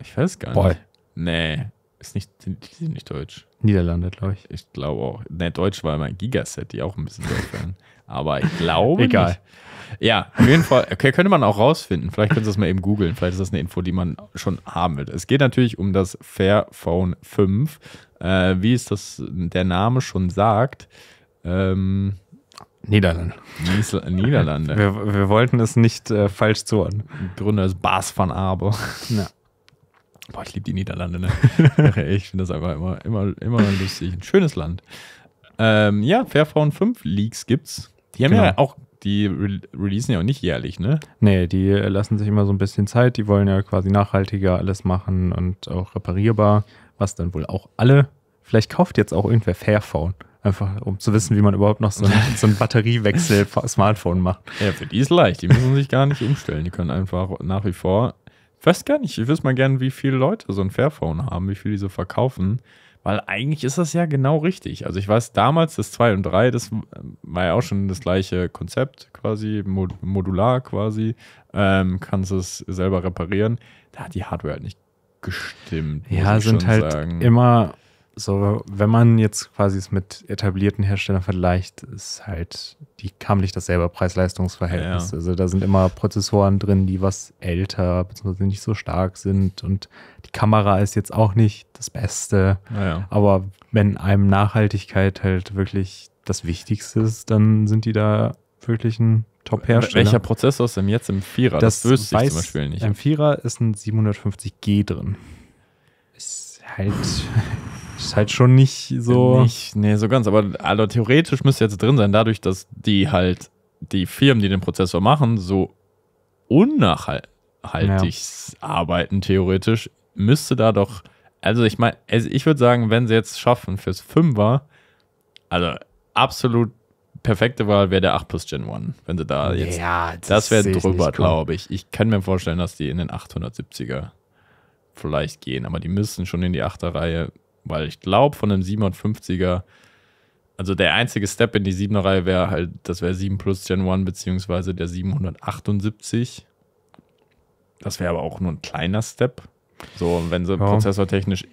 Ich weiß gar nicht. Boy. Nee, ist nicht, die sind nicht deutsch. Niederlande, glaube ich. Ich glaube auch. Ne, Deutsch war mein Gigaset, die auch ein bisschen Deutsch waren. Aber ich glaube. Egal. Nicht. Ja, auf jeden Fall. Okay, könnte man auch rausfinden. Vielleicht können Sie das mal eben googeln. Vielleicht ist das eine Info, die man schon haben will. Es geht natürlich um das Fairphone 5. Äh, wie ist das der Name schon sagt. Ähm, Niederlande. Nies Niederlande. Wir, wir, wollten es nicht äh, falsch zuordnen. Gründer ist Bas van Arbe. Ja. Boah, ich liebe die Niederlande, ne? ich finde das einfach immer, immer, immer lustig. Ein schönes Land. Ähm, ja, Fairphone 5 Leaks gibt's. Die haben genau. ja auch, die re releasen ja auch nicht jährlich, ne? Nee, die äh, lassen sich immer so ein bisschen Zeit. Die wollen ja quasi nachhaltiger alles machen und auch reparierbar, was dann wohl auch alle. Vielleicht kauft jetzt auch irgendwer Fairphone. Einfach, um zu wissen, wie man überhaupt noch so einen, so einen Batteriewechsel-Smartphone macht. Ja, für die ist leicht. Die müssen sich gar nicht umstellen. Die können einfach nach wie vor weiß gar nicht, ich wüsste mal gern, wie viele Leute so ein Fairphone haben, wie viele die so verkaufen. Weil eigentlich ist das ja genau richtig. Also ich weiß, damals das 2 und 3, das ähm, war ja auch schon das gleiche Konzept quasi, modular quasi, ähm, kannst es selber reparieren. Da hat die Hardware halt nicht gestimmt. Ja, sind halt sagen. immer so, wenn man jetzt quasi es mit etablierten Herstellern vergleicht, ist halt, die haben nicht dasselbe Preis-Leistungs-Verhältnis. Ja. Also da sind immer Prozessoren drin, die was älter bzw. nicht so stark sind und die Kamera ist jetzt auch nicht das Beste. Ja. Aber wenn einem Nachhaltigkeit halt wirklich das Wichtigste ist, dann sind die da wirklich ein Top-Hersteller. Welcher Prozessor ist denn jetzt im Vierer? Das, das wüsste ich zum Beispiel nicht. Im Vierer ist ein 750G drin. Ist halt ist halt schon nicht so. Nicht, nee, so ganz. Aber also, theoretisch müsste jetzt drin sein, dadurch, dass die halt, die Firmen, die den Prozessor machen, so unnachhaltig ja. arbeiten, theoretisch, müsste da doch. Also ich meine, also ich würde sagen, wenn sie jetzt schaffen fürs Fünfer, also absolut perfekte Wahl wäre der 8 plus Gen 1, wenn sie da jetzt. Ja, das, das wäre drüber, glaube ich. Ich kann mir vorstellen, dass die in den 870er vielleicht gehen, aber die müssen schon in die 8er Reihe weil ich glaube, von einem 57er, also der einzige Step in die 7er Reihe wäre halt, das wäre 7 Plus Gen 1 beziehungsweise der 778. Das wäre aber auch nur ein kleiner Step. So, wenn sie ja. prozessortechnisch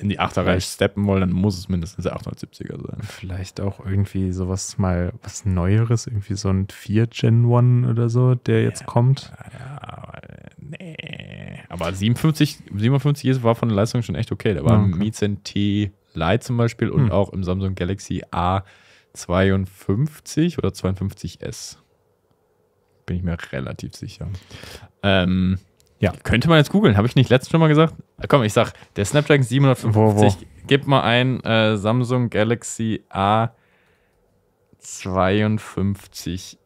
in die 8er Reihe steppen wollen, dann muss es mindestens der 870er sein. Vielleicht auch irgendwie sowas mal, was Neueres, irgendwie so ein 4 Gen 1 oder so, der jetzt ja, kommt. Ja, aber äh, nee. Aber 57, 57 ist, war von der Leistung schon echt okay. Da war okay. im Mi T Lite zum Beispiel und hm. auch im Samsung Galaxy A52 oder 52S. Bin ich mir relativ sicher. Ähm, ja. Könnte man jetzt googeln, habe ich nicht letztens schon mal gesagt? Ah, komm, ich sag, der Snapdragon 750, wo, wo. gib mal ein äh, Samsung Galaxy A52S,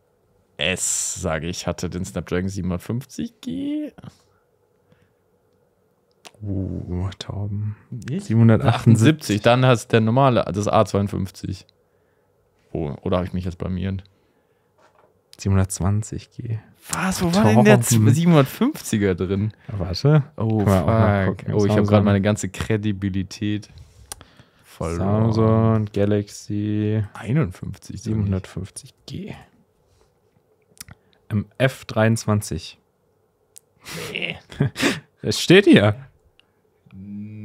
sage ich, hatte den Snapdragon 750G. Uh, Tauben. Ich? 778. Dann hast der normale, das A52. Oh, oder habe ich mich jetzt blamiert? 720 G. Was? Wo war denn der 750er drin? Warte. Oh, gucken, oh ich habe gerade meine ganze Kredibilität verloren. Samsung Galaxy 51 750 G. Im F23. Nee. Es steht hier.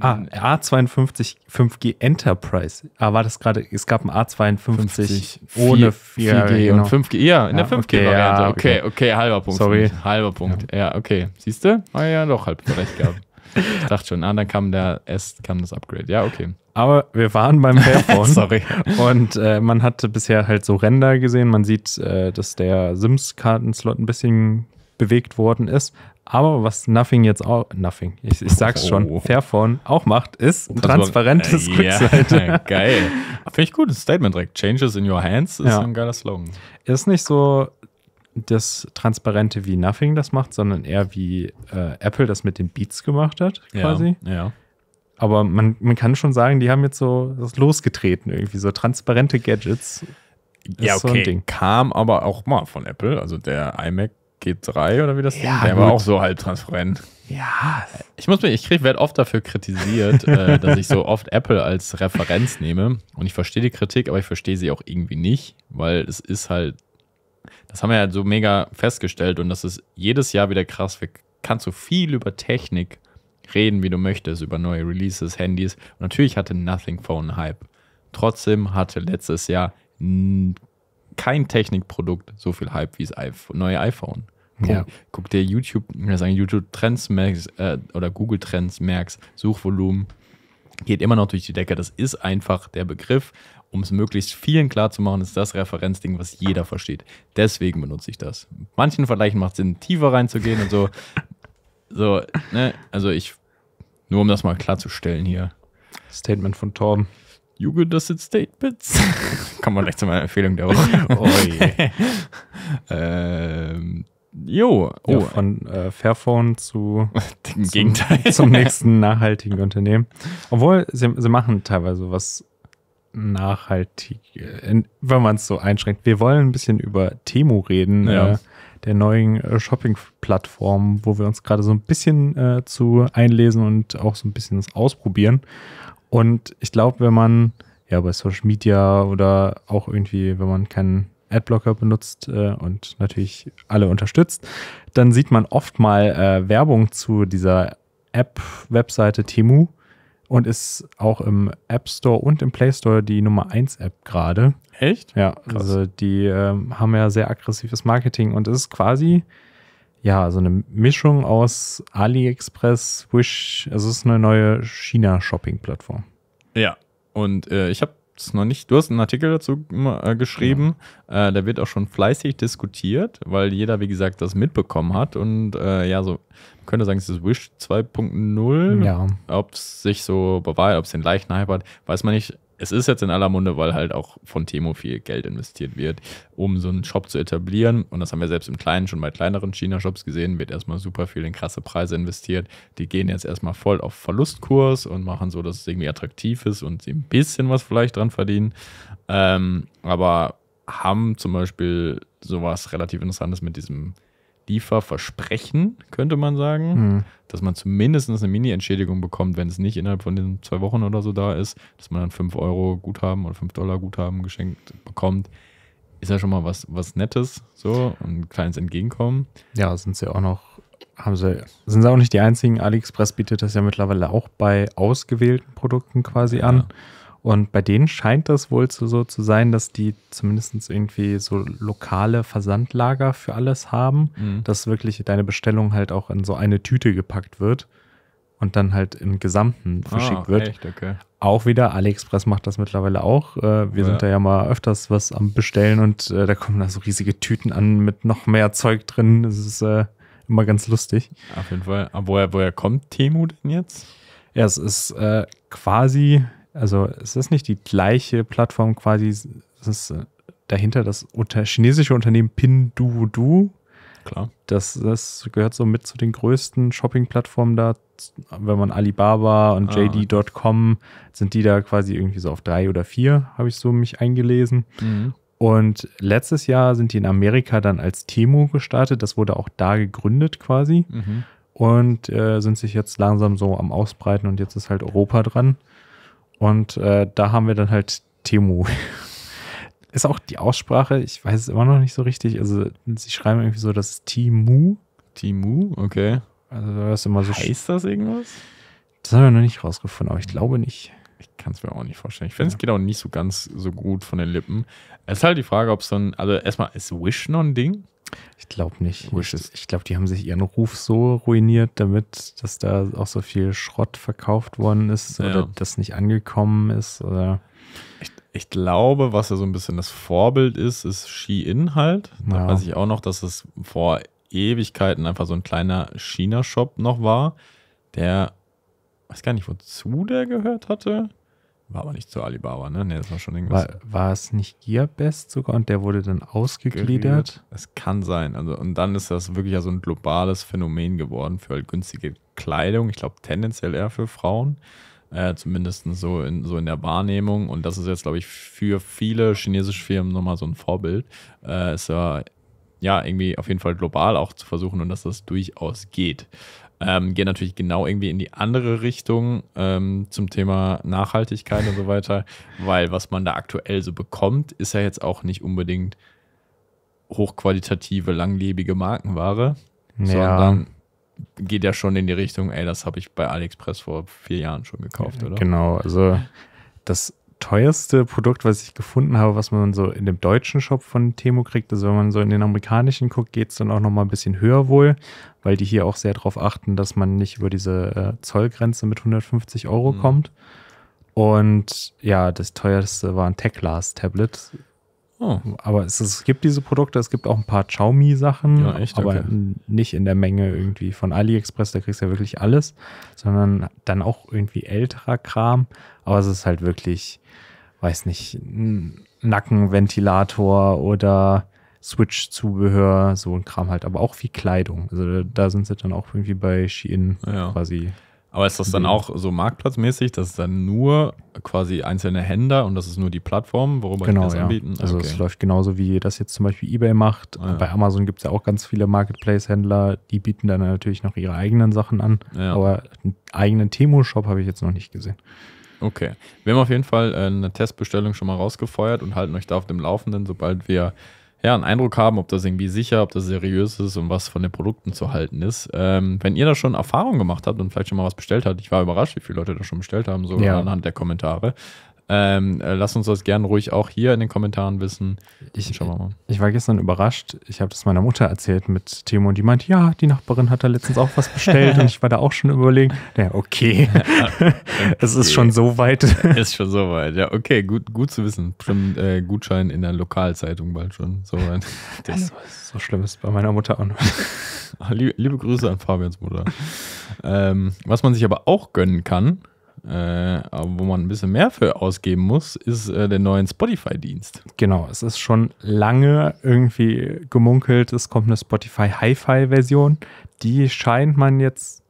Ah, A52 5G Enterprise. Ah, war das gerade, es gab ein A52 50, ohne 4, ja, g genau. und 5G. Ja, in ja, der 5G-Variante. Okay, okay, okay, halber Punkt. Sorry. Halber Punkt. Ja, ja okay. Siehst du? Ah ja, doch, halb recht gehabt. ich dachte schon, ah, dann kam der S, kam das Upgrade. Ja, okay. Aber wir waren beim Fairphone. Sorry. Und äh, man hatte bisher halt so Ränder gesehen. Man sieht, äh, dass der Sims-Kartenslot ein bisschen bewegt worden ist. Aber was Nothing jetzt auch, Nothing, ich, ich sag's oh. schon, Fairphone auch macht, ist ein transparentes äh, Rückseite. Ja, geil. Finde ich gut, das Statement direkt. Changes in your hands ist ja. ein geiler Slogan. Ist nicht so das Transparente wie Nothing das macht, sondern eher wie äh, Apple das mit den Beats gemacht hat, quasi. Ja. ja. Aber man, man kann schon sagen, die haben jetzt so das losgetreten, irgendwie so transparente Gadgets. Ja, okay. So Kam aber auch mal von Apple. Also der iMac 3 oder wie das ja, Ding? Der war auch so halbtransparent. Ja. Ich muss mir, ich krieg, werde oft dafür kritisiert, äh, dass ich so oft Apple als Referenz nehme. Und ich verstehe die Kritik, aber ich verstehe sie auch irgendwie nicht, weil es ist halt, das haben wir ja halt so mega festgestellt und das ist jedes Jahr wieder krass. Wir kannst so viel über Technik reden, wie du möchtest, über neue Releases, Handys. Und natürlich hatte Nothing Phone Hype. Trotzdem hatte letztes Jahr kein Technikprodukt so viel Hype wie das neue iPhone. Guck, ja. guck dir YouTube, das sagen YouTube Trends äh, oder Google Trends Max, Suchvolumen geht immer noch durch die Decke. Das ist einfach der Begriff, um es möglichst vielen klar zu machen, ist das Referenzding, was jeder versteht. Deswegen benutze ich das. Manchen Vergleichen macht es Sinn, tiefer reinzugehen und so. So, ne? Also ich, nur um das mal klarzustellen hier. Statement von Torben. You get us in statements. Kommen wir gleich zu meiner Empfehlung der Woche. oh je. ähm, Jo, oh. Ja, von äh, Fairphone zu zum, Gegenteil. zum nächsten nachhaltigen Unternehmen. Obwohl sie, sie machen teilweise was nachhaltig, wenn man es so einschränkt. Wir wollen ein bisschen über Temu reden, ja. äh, der neuen äh, Shopping-Plattform, wo wir uns gerade so ein bisschen äh, zu einlesen und auch so ein bisschen das ausprobieren. Und ich glaube, wenn man ja bei Social Media oder auch irgendwie, wenn man keinen Adblocker benutzt äh, und natürlich alle unterstützt, dann sieht man oft mal äh, Werbung zu dieser App-Webseite Temu und ist auch im App Store und im Play Store die Nummer 1 App gerade. Echt? Ja, Krass. also die äh, haben ja sehr aggressives Marketing und es ist quasi ja so eine Mischung aus AliExpress, Wish, also es ist eine neue China-Shopping-Plattform. Ja, und äh, ich habe es noch nicht. Du hast einen Artikel dazu äh, geschrieben. Ja. Äh, da wird auch schon fleißig diskutiert, weil jeder, wie gesagt, das mitbekommen hat. Und äh, ja, so man könnte sagen, es ist Wish 2.0. Ja. Ob es sich so bewahrt, ob es den leichten Hype hat, weiß man nicht es ist jetzt in aller Munde, weil halt auch von Temo viel Geld investiert wird, um so einen Shop zu etablieren. Und das haben wir selbst im Kleinen, schon bei kleineren China-Shops gesehen, wird erstmal super viel in krasse Preise investiert. Die gehen jetzt erstmal voll auf Verlustkurs und machen so, dass es irgendwie attraktiv ist und sie ein bisschen was vielleicht dran verdienen. Ähm, aber haben zum Beispiel sowas relativ Interessantes mit diesem Lieferversprechen, könnte man sagen, mhm. dass man zumindest eine Mini-Entschädigung bekommt, wenn es nicht innerhalb von den zwei Wochen oder so da ist, dass man dann 5 Euro Guthaben oder 5 Dollar Guthaben geschenkt bekommt. Ist ja schon mal was, was Nettes, so, ein kleines Entgegenkommen. Ja, sind sie auch noch, haben sie, sind sie auch nicht die einzigen. AliExpress bietet das ja mittlerweile auch bei ausgewählten Produkten quasi ja. an. Und bei denen scheint das wohl so zu sein, dass die zumindest irgendwie so lokale Versandlager für alles haben, mhm. dass wirklich deine Bestellung halt auch in so eine Tüte gepackt wird und dann halt im Gesamten ah, verschickt ah, wird. Echt? Okay. Auch wieder, AliExpress macht das mittlerweile auch. Äh, wir ja. sind da ja mal öfters was am Bestellen und äh, da kommen da so riesige Tüten an mit noch mehr Zeug drin. Das ist äh, immer ganz lustig. Auf jeden Fall. Aber woher, woher kommt Temu denn jetzt? Ja, es ist äh, quasi also es ist nicht die gleiche Plattform quasi, es ist äh, dahinter das unter, chinesische Unternehmen Pinduoduo. Klar. Das, das gehört so mit zu den größten Shopping-Plattformen da. Wenn man Alibaba und ah. JD.com sind die da quasi irgendwie so auf drei oder vier, habe ich so mich eingelesen. Mhm. Und letztes Jahr sind die in Amerika dann als Temo gestartet. Das wurde auch da gegründet quasi. Mhm. Und äh, sind sich jetzt langsam so am Ausbreiten und jetzt ist halt Europa dran. Und äh, da haben wir dann halt Temu. Ist auch die Aussprache, ich weiß es immer noch nicht so richtig. Also, sie schreiben irgendwie so, das ist Timu. Timu, okay. Also, das ist immer so. Heißt das irgendwas? Das haben wir noch nicht rausgefunden, aber ich glaube nicht. Ich kann es mir auch nicht vorstellen. Ich finde, es ja. geht auch nicht so ganz so gut von den Lippen. Es ist halt die Frage, ob es dann, also erstmal, ist Wish noch ein Ding? Ich glaube nicht. Wishes. Ich, glaube, die haben sich ihren Ruf so ruiniert, damit, dass da auch so viel Schrott verkauft worden ist ja. oder das nicht angekommen ist. Oder ich, ich, glaube, was ja so ein bisschen das Vorbild ist, ist Shein halt. Da ja. weiß ich auch noch, dass es vor Ewigkeiten einfach so ein kleiner China-Shop noch war, der, weiß gar nicht, wozu der gehört hatte. War aber nicht zu Alibaba, ne? Ne, das war schon irgendwas. War, war es nicht Gearbest sogar und der wurde dann ausgegliedert? Es kann sein. Also, und dann ist das wirklich so ein globales Phänomen geworden für halt günstige Kleidung. Ich glaube, tendenziell eher für Frauen. Äh, zumindest so in, so in der Wahrnehmung. Und das ist jetzt, glaube ich, für viele chinesische Firmen nochmal so ein Vorbild. Äh, ist ja, ja irgendwie auf jeden Fall global auch zu versuchen und dass das durchaus geht. Ähm, gehen natürlich genau irgendwie in die andere Richtung ähm, zum Thema Nachhaltigkeit und so weiter, weil was man da aktuell so bekommt, ist ja jetzt auch nicht unbedingt hochqualitative, langlebige Markenware, ja. sondern geht ja schon in die Richtung, ey, das habe ich bei AliExpress vor vier Jahren schon gekauft, oder? Genau, also das teuerste Produkt, was ich gefunden habe, was man so in dem deutschen Shop von Temo kriegt. Also wenn man so in den amerikanischen guckt, geht es dann auch nochmal ein bisschen höher wohl, weil die hier auch sehr darauf achten, dass man nicht über diese äh, Zollgrenze mit 150 Euro mhm. kommt. Und ja, das teuerste war ein Teclas-Tablet. Oh. Aber es, es, gibt diese Produkte, es gibt auch ein paar Xiaomi-Sachen, ja, okay. aber nicht in der Menge irgendwie von AliExpress, da kriegst du ja wirklich alles, sondern dann auch irgendwie älterer Kram. Aber es ist halt wirklich, weiß nicht, Nackenventilator oder Switch-Zubehör, so ein Kram halt, aber auch wie Kleidung. Also da sind sie dann auch irgendwie bei Shein ja. quasi. Aber ist das dann mhm. auch so marktplatzmäßig, dass es dann nur quasi einzelne Händler und das ist nur die Plattform, worüber genau, die das ja. anbieten? Also es läuft genauso wie das jetzt zum Beispiel eBay macht. Ah, ja. Bei Amazon gibt es ja auch ganz viele Marketplace-Händler, die bieten dann natürlich noch ihre eigenen Sachen an. Ja. Aber einen eigenen Temo-Shop habe ich jetzt noch nicht gesehen. Okay. Wir haben auf jeden Fall äh, eine Testbestellung schon mal rausgefeuert und halten euch da auf dem Laufenden, sobald wir ja, einen Eindruck haben, ob das irgendwie sicher, ob das seriös ist und was von den Produkten zu halten ist. Ähm, wenn ihr da schon Erfahrung gemacht habt und vielleicht schon mal was bestellt habt, ich war überrascht, wie viele Leute da schon bestellt haben, sogar ja. anhand der Kommentare, ähm, äh, uns das gerne ruhig auch hier in den Kommentaren wissen. Ich, Schauen wir mal. ich war gestern überrascht. Ich habe das meiner Mutter erzählt mit Timo und die meint, ja, die Nachbarin hat da letztens auch was bestellt und ich war da auch schon überlegen. Ja, okay. es ist schon so weit. ist schon so weit, ja, okay, gut, gut zu wissen. Schon, äh, Gutschein in der Lokalzeitung bald schon. So weit. Das so schlimm ist bei meiner Mutter auch noch. Liebe, Grüße an Fabians Mutter. Ähm, was man sich aber auch gönnen kann, äh, aber wo man ein bisschen mehr für ausgeben muss, ist äh, der neue Spotify-Dienst. Genau, es ist schon lange irgendwie gemunkelt, es kommt eine Spotify Hi-Fi-Version. Die scheint man jetzt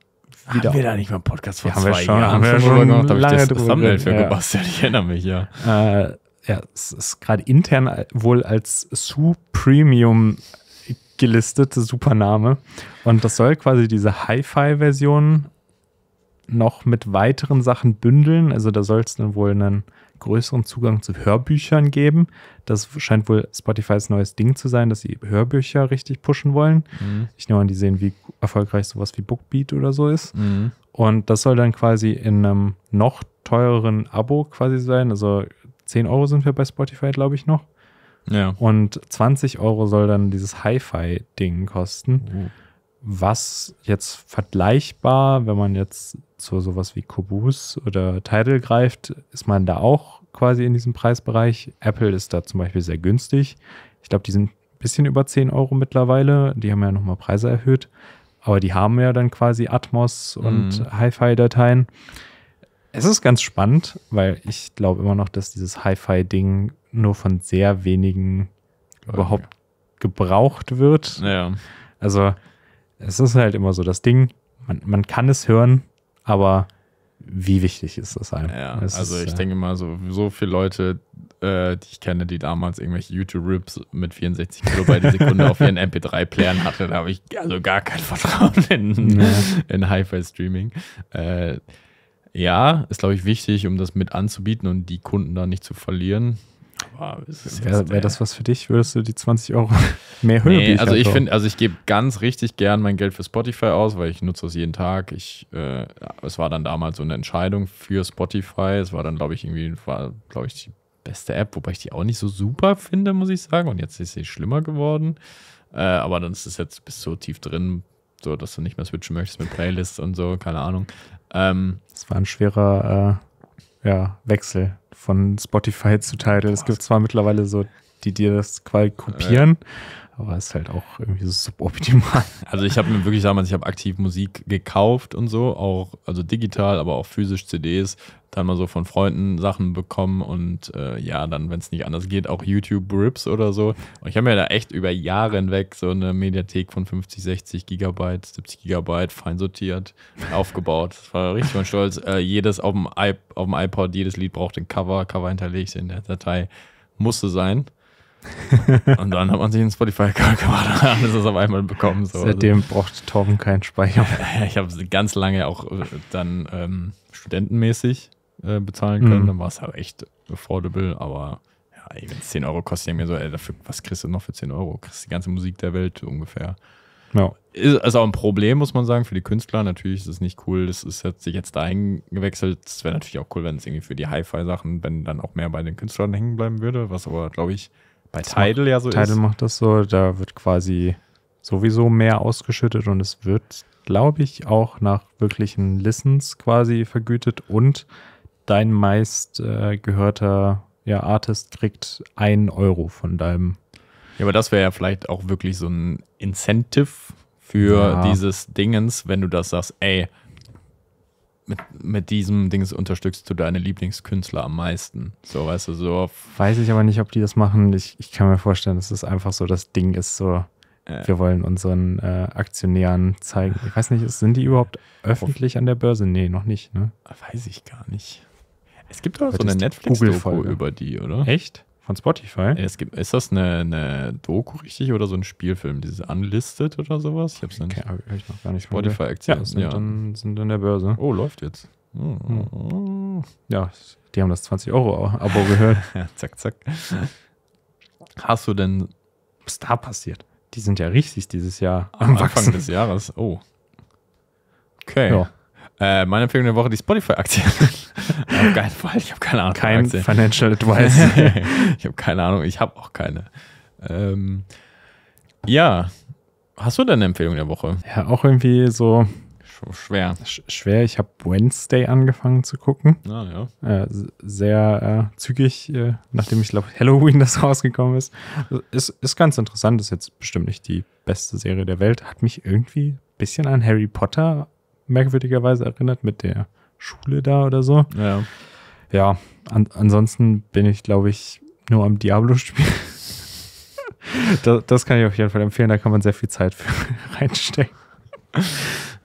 wieder. Haben wir da nicht mal einen Podcast vor ja, zwei schon, Jahren? Haben wir schon gemacht, habe ich das Thumbnail für ja. gebastelt. Ich erinnere mich, ja. Äh, ja, es ist gerade intern wohl als Supremium Premium gelistet, super Name. Und das soll quasi diese Hi-Fi-Version noch mit weiteren Sachen bündeln. Also da soll es dann wohl einen größeren Zugang zu Hörbüchern geben. Das scheint wohl Spotifys neues Ding zu sein, dass sie Hörbücher richtig pushen wollen. Mhm. Ich nehme an, die sehen, wie erfolgreich sowas wie Bookbeat oder so ist. Mhm. Und das soll dann quasi in einem noch teureren Abo quasi sein. Also 10 Euro sind wir bei Spotify, glaube ich, noch. Ja. Und 20 Euro soll dann dieses Hi-Fi-Ding kosten. Mhm was jetzt vergleichbar, wenn man jetzt zu sowas wie Kobus oder Tidal greift, ist man da auch quasi in diesem Preisbereich. Apple ist da zum Beispiel sehr günstig. Ich glaube, die sind ein bisschen über 10 Euro mittlerweile. Die haben ja nochmal Preise erhöht. Aber die haben ja dann quasi Atmos und mhm. Hi-Fi-Dateien. Es ist ganz spannend, weil ich glaube immer noch, dass dieses Hi-Fi-Ding nur von sehr wenigen okay. überhaupt gebraucht wird. Ja. Also es ist halt immer so das Ding, man, man kann es hören, aber wie wichtig ist das einem? Ja, das also ist, ich ja. Äh, denke mal, so, so viele Leute, äh, die ich kenne, die damals irgendwelche YouTube-Rips mit 64 Kilobyte Sekunde auf ihren MP3-Playern hatten, da habe ich also gar kein Vertrauen in, ja. in Hi-Fi-Streaming. Äh, ja, ist, glaube ich, wichtig, um das mit anzubieten und die Kunden da nicht zu verlieren aber Wäre wär das was für dich? Würdest du die 20 Euro mehr Höhe nee, Also ich finde, also ich gebe ganz richtig gern mein Geld für Spotify aus, weil ich nutze das jeden Tag. Ich, äh, es war dann damals so eine Entscheidung für Spotify. Es war dann, glaube ich, irgendwie, war, glaube ich, die beste App, wobei ich die auch nicht so super finde, muss ich sagen. Und jetzt ist sie schlimmer geworden. Äh, aber dann ist es jetzt bis so tief drin, so dass du nicht mehr switchen möchtest mit Playlists und so, keine Ahnung. Ähm, war ein schwerer äh, ja, Wechsel von Spotify zu Tidal. Es gibt zwar mittlerweile so, die dir das quasi äh. kopieren, äh. aber es ist halt auch irgendwie so suboptimal. Also ich habe mir wirklich damals, ich habe aktiv Musik gekauft und so, auch also digital, aber auch physisch CDs, dann mal so von Freunden Sachen bekommen und äh, ja, dann, wenn es nicht anders geht, auch YouTube-Rips oder so. Und ich habe mir da echt über Jahre hinweg so eine Mediathek von 50, 60 Gigabyte, 70 Gigabyte fein sortiert aufgebaut. Das war richtig mein Stolz. Äh, jedes auf dem, iP auf dem iPod, jedes Lied braucht ein Cover, Cover hinterlegt in der Datei. Musste sein. und dann hat man sich einen Spotify-Account gemacht und alles ist auf einmal bekommen. So. Seitdem braucht Torben keinen Speicher mehr. Ich habe ganz lange auch äh, dann ähm, studentenmäßig äh, bezahlen können, mhm. dann war es halt echt affordable, aber ja, wenn es 10 Euro kostet, denke mir so, ey, dafür, was kriegst du noch für 10 Euro? Kriegst die ganze Musik der Welt ungefähr. Ja. Ist, ist auch ein Problem, muss man sagen, für die Künstler. Natürlich ist es nicht cool, das ist, jetzt, sich jetzt dahin gewechselt. Es wäre natürlich auch cool, wenn es irgendwie für die Hi-Fi-Sachen, wenn dann auch mehr bei den Künstlern hängen bleiben würde, was aber, glaube ich, bei das Tidal macht, ja so Tidal ist. Tidal macht das so, da wird quasi sowieso mehr ausgeschüttet und es wird, glaube ich, auch nach wirklichen Listens quasi vergütet und dein meist äh, gehörter ja, Artist kriegt einen Euro von deinem. Ja, aber das wäre ja vielleicht auch wirklich so ein Incentive für ja. dieses Dingens, wenn du das sagst, ey, mit, mit diesem Dings unterstützt du deine Lieblingskünstler am meisten. So, weißt du, so. Weiß ich aber nicht, ob die das machen. Ich, ich kann mir vorstellen, dass es das einfach so das Ding ist, so. Wir wollen unseren äh, Aktionären zeigen. Ich weiß nicht, sind die überhaupt öffentlich an der Börse? Nee, noch nicht, ne? Weiß ich gar nicht. Es gibt doch so eine Netflix-Doku über die, oder? Echt? Von Spotify? Es gibt, ist das eine, eine Doku richtig oder so ein Spielfilm? Dieses Unlisted oder sowas? Ich hab's okay, nicht. Hab ich noch gar nicht Spotify Aktien. Ja, sind, ja. Dann, sind in der Börse. Oh, läuft jetzt. Oh, Ja, die haben das 20 Euro Abo gehört. zack, zack. Hast du denn. Was da passiert? Die sind ja richtig dieses Jahr. am Anfang des Jahres. Oh. Okay. Ja. Äh, meine Empfehlung der Woche, die Spotify-Aktie. Auf keinen Fall, ich habe keine Ahnung. Kein Financial Advice. ich habe keine Ahnung, ich habe auch keine. Ähm, ja, hast du denn eine Empfehlung der Woche? Ja, auch irgendwie so schwer. Sch schwer. Ich habe Wednesday angefangen zu gucken. Ah, ja. äh, sehr äh, zügig, äh, nachdem ich glaube Halloween das rausgekommen ist. ist. Ist ganz interessant. Ist jetzt bestimmt nicht die beste Serie der Welt. Hat mich irgendwie ein bisschen an Harry Potter merkwürdigerweise erinnert mit der Schule da oder so. Ja, ja an, ansonsten bin ich, glaube ich, nur am Diablo-Spiel. das, das, kann ich auf jeden Fall empfehlen, da kann man sehr viel Zeit für reinstecken.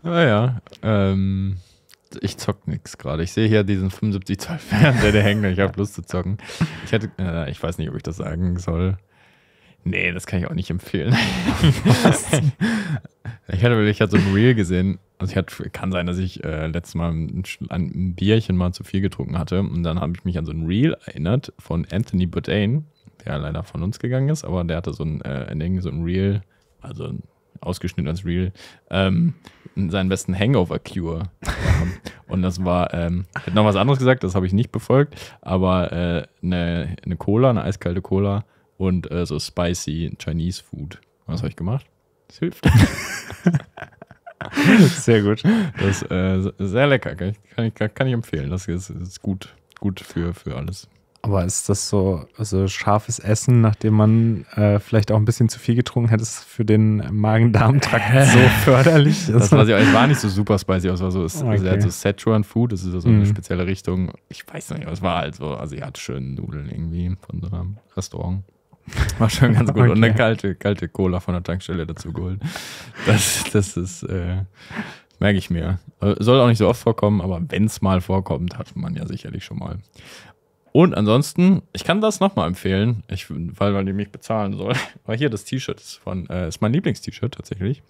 Naja, ah ähm, ich zock nix gerade. Ich sehe hier diesen 75 Zoll Fernseher, der hängt ich habe Lust zu zocken. Ich hätte, äh, ich weiß nicht, ob ich das sagen soll. Nee, das kann ich auch nicht empfehlen. ich hatte wirklich so ein Reel gesehen. Also ich hatte, kann sein, dass ich äh, letztes Mal ein, ein, Bierchen mal zu viel getrunken hatte. Und dann habe ich mich an so ein Reel erinnert von Anthony Bourdain, der leider von uns gegangen ist, aber der hatte so ein, äh, so ein Reel, also ein als Reel, ähm, seinen besten Hangover-Cure. und das war, ähm, hätte noch was anderes gesagt, das habe ich nicht befolgt, aber äh, eine, eine Cola, eine eiskalte Cola und äh, so spicy Chinese Food. Was habe ich gemacht? Das hilft. sehr gut. Das ist äh, sehr lecker, kann ich, kann ich, kann ich empfehlen. Das ist, ist, gut, gut für, für alles. Aber ist das so, so also scharfes Essen, nachdem man äh, vielleicht auch ein bisschen zu viel getrunken hat, ist für den Magen-Darm-Trakt so förderlich? Das also war, es war nicht so super spicy, es war so, es, okay. also so Szechuan-Food, das ist so also eine mhm. spezielle Richtung. Ich weiß nicht, es war halt so asiatische Nudeln irgendwie von so einem Restaurant. War schon ganz gut. Okay. Und eine kalte, kalte Cola von der Tankstelle dazu geholt. Das, das ist, äh, merke ich mir. Soll auch nicht so oft vorkommen, aber wenn es mal vorkommt, hat man ja sicherlich schon mal. Und ansonsten, ich kann das nochmal empfehlen, ich, weil man nämlich bezahlen soll. Aber hier das T-Shirt ist von, äh, ist mein Lieblingst-T-Shirt tatsächlich.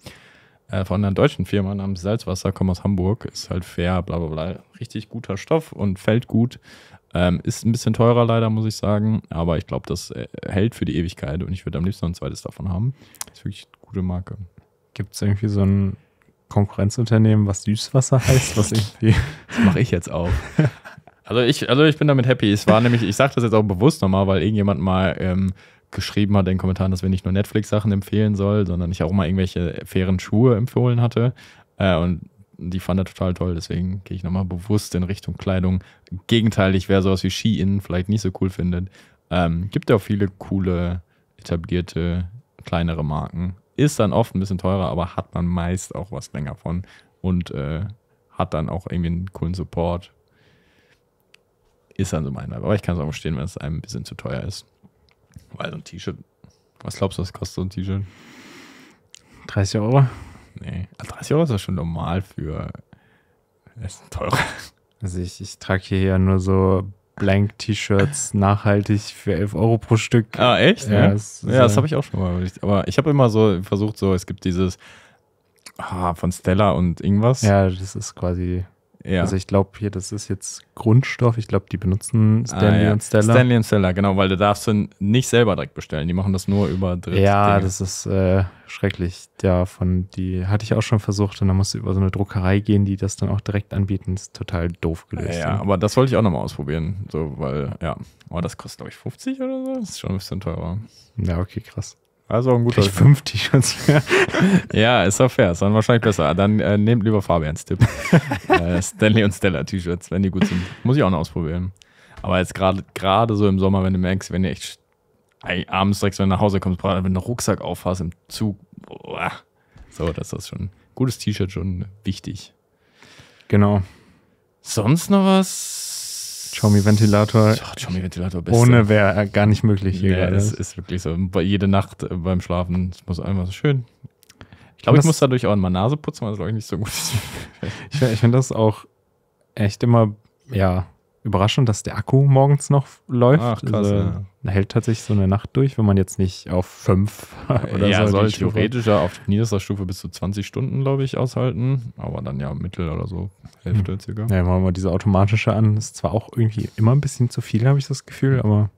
Äh, von einer deutschen Firma namens Salzwasser, kommt aus Hamburg, ist halt fair, bla bla bla. Richtig guter Stoff und fällt gut. Ähm, ist ein bisschen teurer leider, muss ich sagen, aber ich glaube, das äh, hält für die Ewigkeit und ich würde am liebsten noch ein zweites davon haben. ist wirklich eine gute Marke. Gibt es irgendwie so ein Konkurrenzunternehmen, was Süßwasser heißt? Was irgendwie das mache ich jetzt auch. Also ich, also ich bin damit happy. Es war nämlich, ich sage das jetzt auch bewusst nochmal, weil irgendjemand mal ähm, geschrieben hat in den Kommentaren, dass wir nicht nur Netflix-Sachen empfehlen soll, sondern ich auch mal irgendwelche fairen Schuhe empfohlen hatte. Äh, und die fand er total toll. Deswegen gehe ich nochmal bewusst in Richtung Kleidung. Gegenteilig, wer sowas wie Ski-In vielleicht nicht so cool findet, ähm, gibt ja auch viele coole, etablierte, kleinere Marken. Ist dann oft ein bisschen teurer, aber hat man meist auch was länger von und äh, hat dann auch irgendwie einen coolen Support. Ist dann so mein Aber ich kann es auch verstehen, wenn es einem ein bisschen zu teuer ist. Weil so ein T-Shirt, was glaubst du, was kostet so ein T-Shirt? 30 Euro nee. 30 Euro ist ja schon normal für. Das ist teurer. Also ich, ich trage hier ja nur so Blank-T-Shirts nachhaltig für 11 Euro pro Stück. Ah, echt? Ja, ja das, ja, das äh, habe ich auch schon mal. Aber ich habe immer so versucht, so, es gibt dieses ah, von Stella und irgendwas. Ja, das ist quasi ja. Also ich glaube hier, das ist jetzt Grundstoff. Ich glaube, die benutzen ah, Stanley ah, ja. und Stella. Stanley und Stella, genau, weil du darfst du nicht selber direkt bestellen. Die machen das nur über Dritt. Ja, Dinge. das ist äh, schrecklich. Ja, von die hatte ich auch schon versucht und dann musst du über so eine Druckerei gehen, die das dann auch direkt anbieten. Das ist total doof gelöst. Ja, ne? aber das wollte ich auch nochmal ausprobieren. So, weil, ja. Aber oh, das kostet, glaube ich, 50 oder so. Das ist schon ein bisschen teurer. Ja, okay, krass. Also ein guter. Ich fünf T-Shirts. ja, ist auch fair. Ist dann wahrscheinlich besser. Dann äh, nehmt lieber Fabians Tipp. äh, Stanley und Stella T-Shirts, wenn die gut sind. Muss ich auch noch ausprobieren. Aber jetzt gerade so im Sommer, wenn du merkst, wenn du echt ey, abends direkt, wenn du nach Hause kommst, wenn du einen Rucksack aufhast im Zug. Boah. So, das ist schon. Gutes T-Shirt schon wichtig. Genau. Sonst noch was? Xiaomi Ventilator. Xiaomi Ventilator beste. Ohne wäre gar nicht möglich hier nee, gerade. ist wirklich so. Jede Nacht äh, beim Schlafen, es muss einmal so schön. Ich glaube, ich muss dadurch auch in mal Nase putzen, weil es glaube ich nicht so gut ist. ich, ich finde das auch echt immer, ja, überraschend, dass der Akku morgens noch läuft. Ach, krass, also, ja hält tatsächlich so eine Nacht durch, wenn man jetzt nicht auf fünf oder ja, so. soll theoretischer auf niederster Stufe bis zu 20 Stunden, glaube ich, aushalten. Aber dann ja Mittel oder so, Hälfte hm. circa. Ja, machen wir diese automatische an. Ist zwar auch irgendwie immer ein bisschen zu viel, habe ich das Gefühl, aber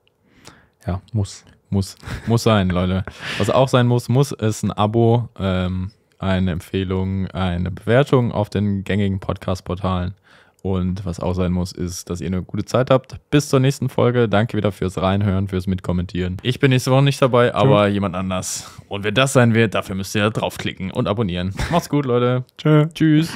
ja, muss. Muss. Muss sein, Leute. Was auch sein muss, muss, ist ein Abo, ähm, eine Empfehlung, eine Bewertung auf den gängigen Podcast-Portalen. Und was auch sein muss, ist, dass ihr eine gute Zeit habt. Bis zur nächsten Folge. Danke wieder fürs Reinhören, fürs Mitkommentieren. Ich bin nächste Woche nicht dabei, Tschö. aber jemand anders. Und wer das sein wird, dafür müsst ihr draufklicken und abonnieren. Macht's gut, Leute. Tschö. Tschüss.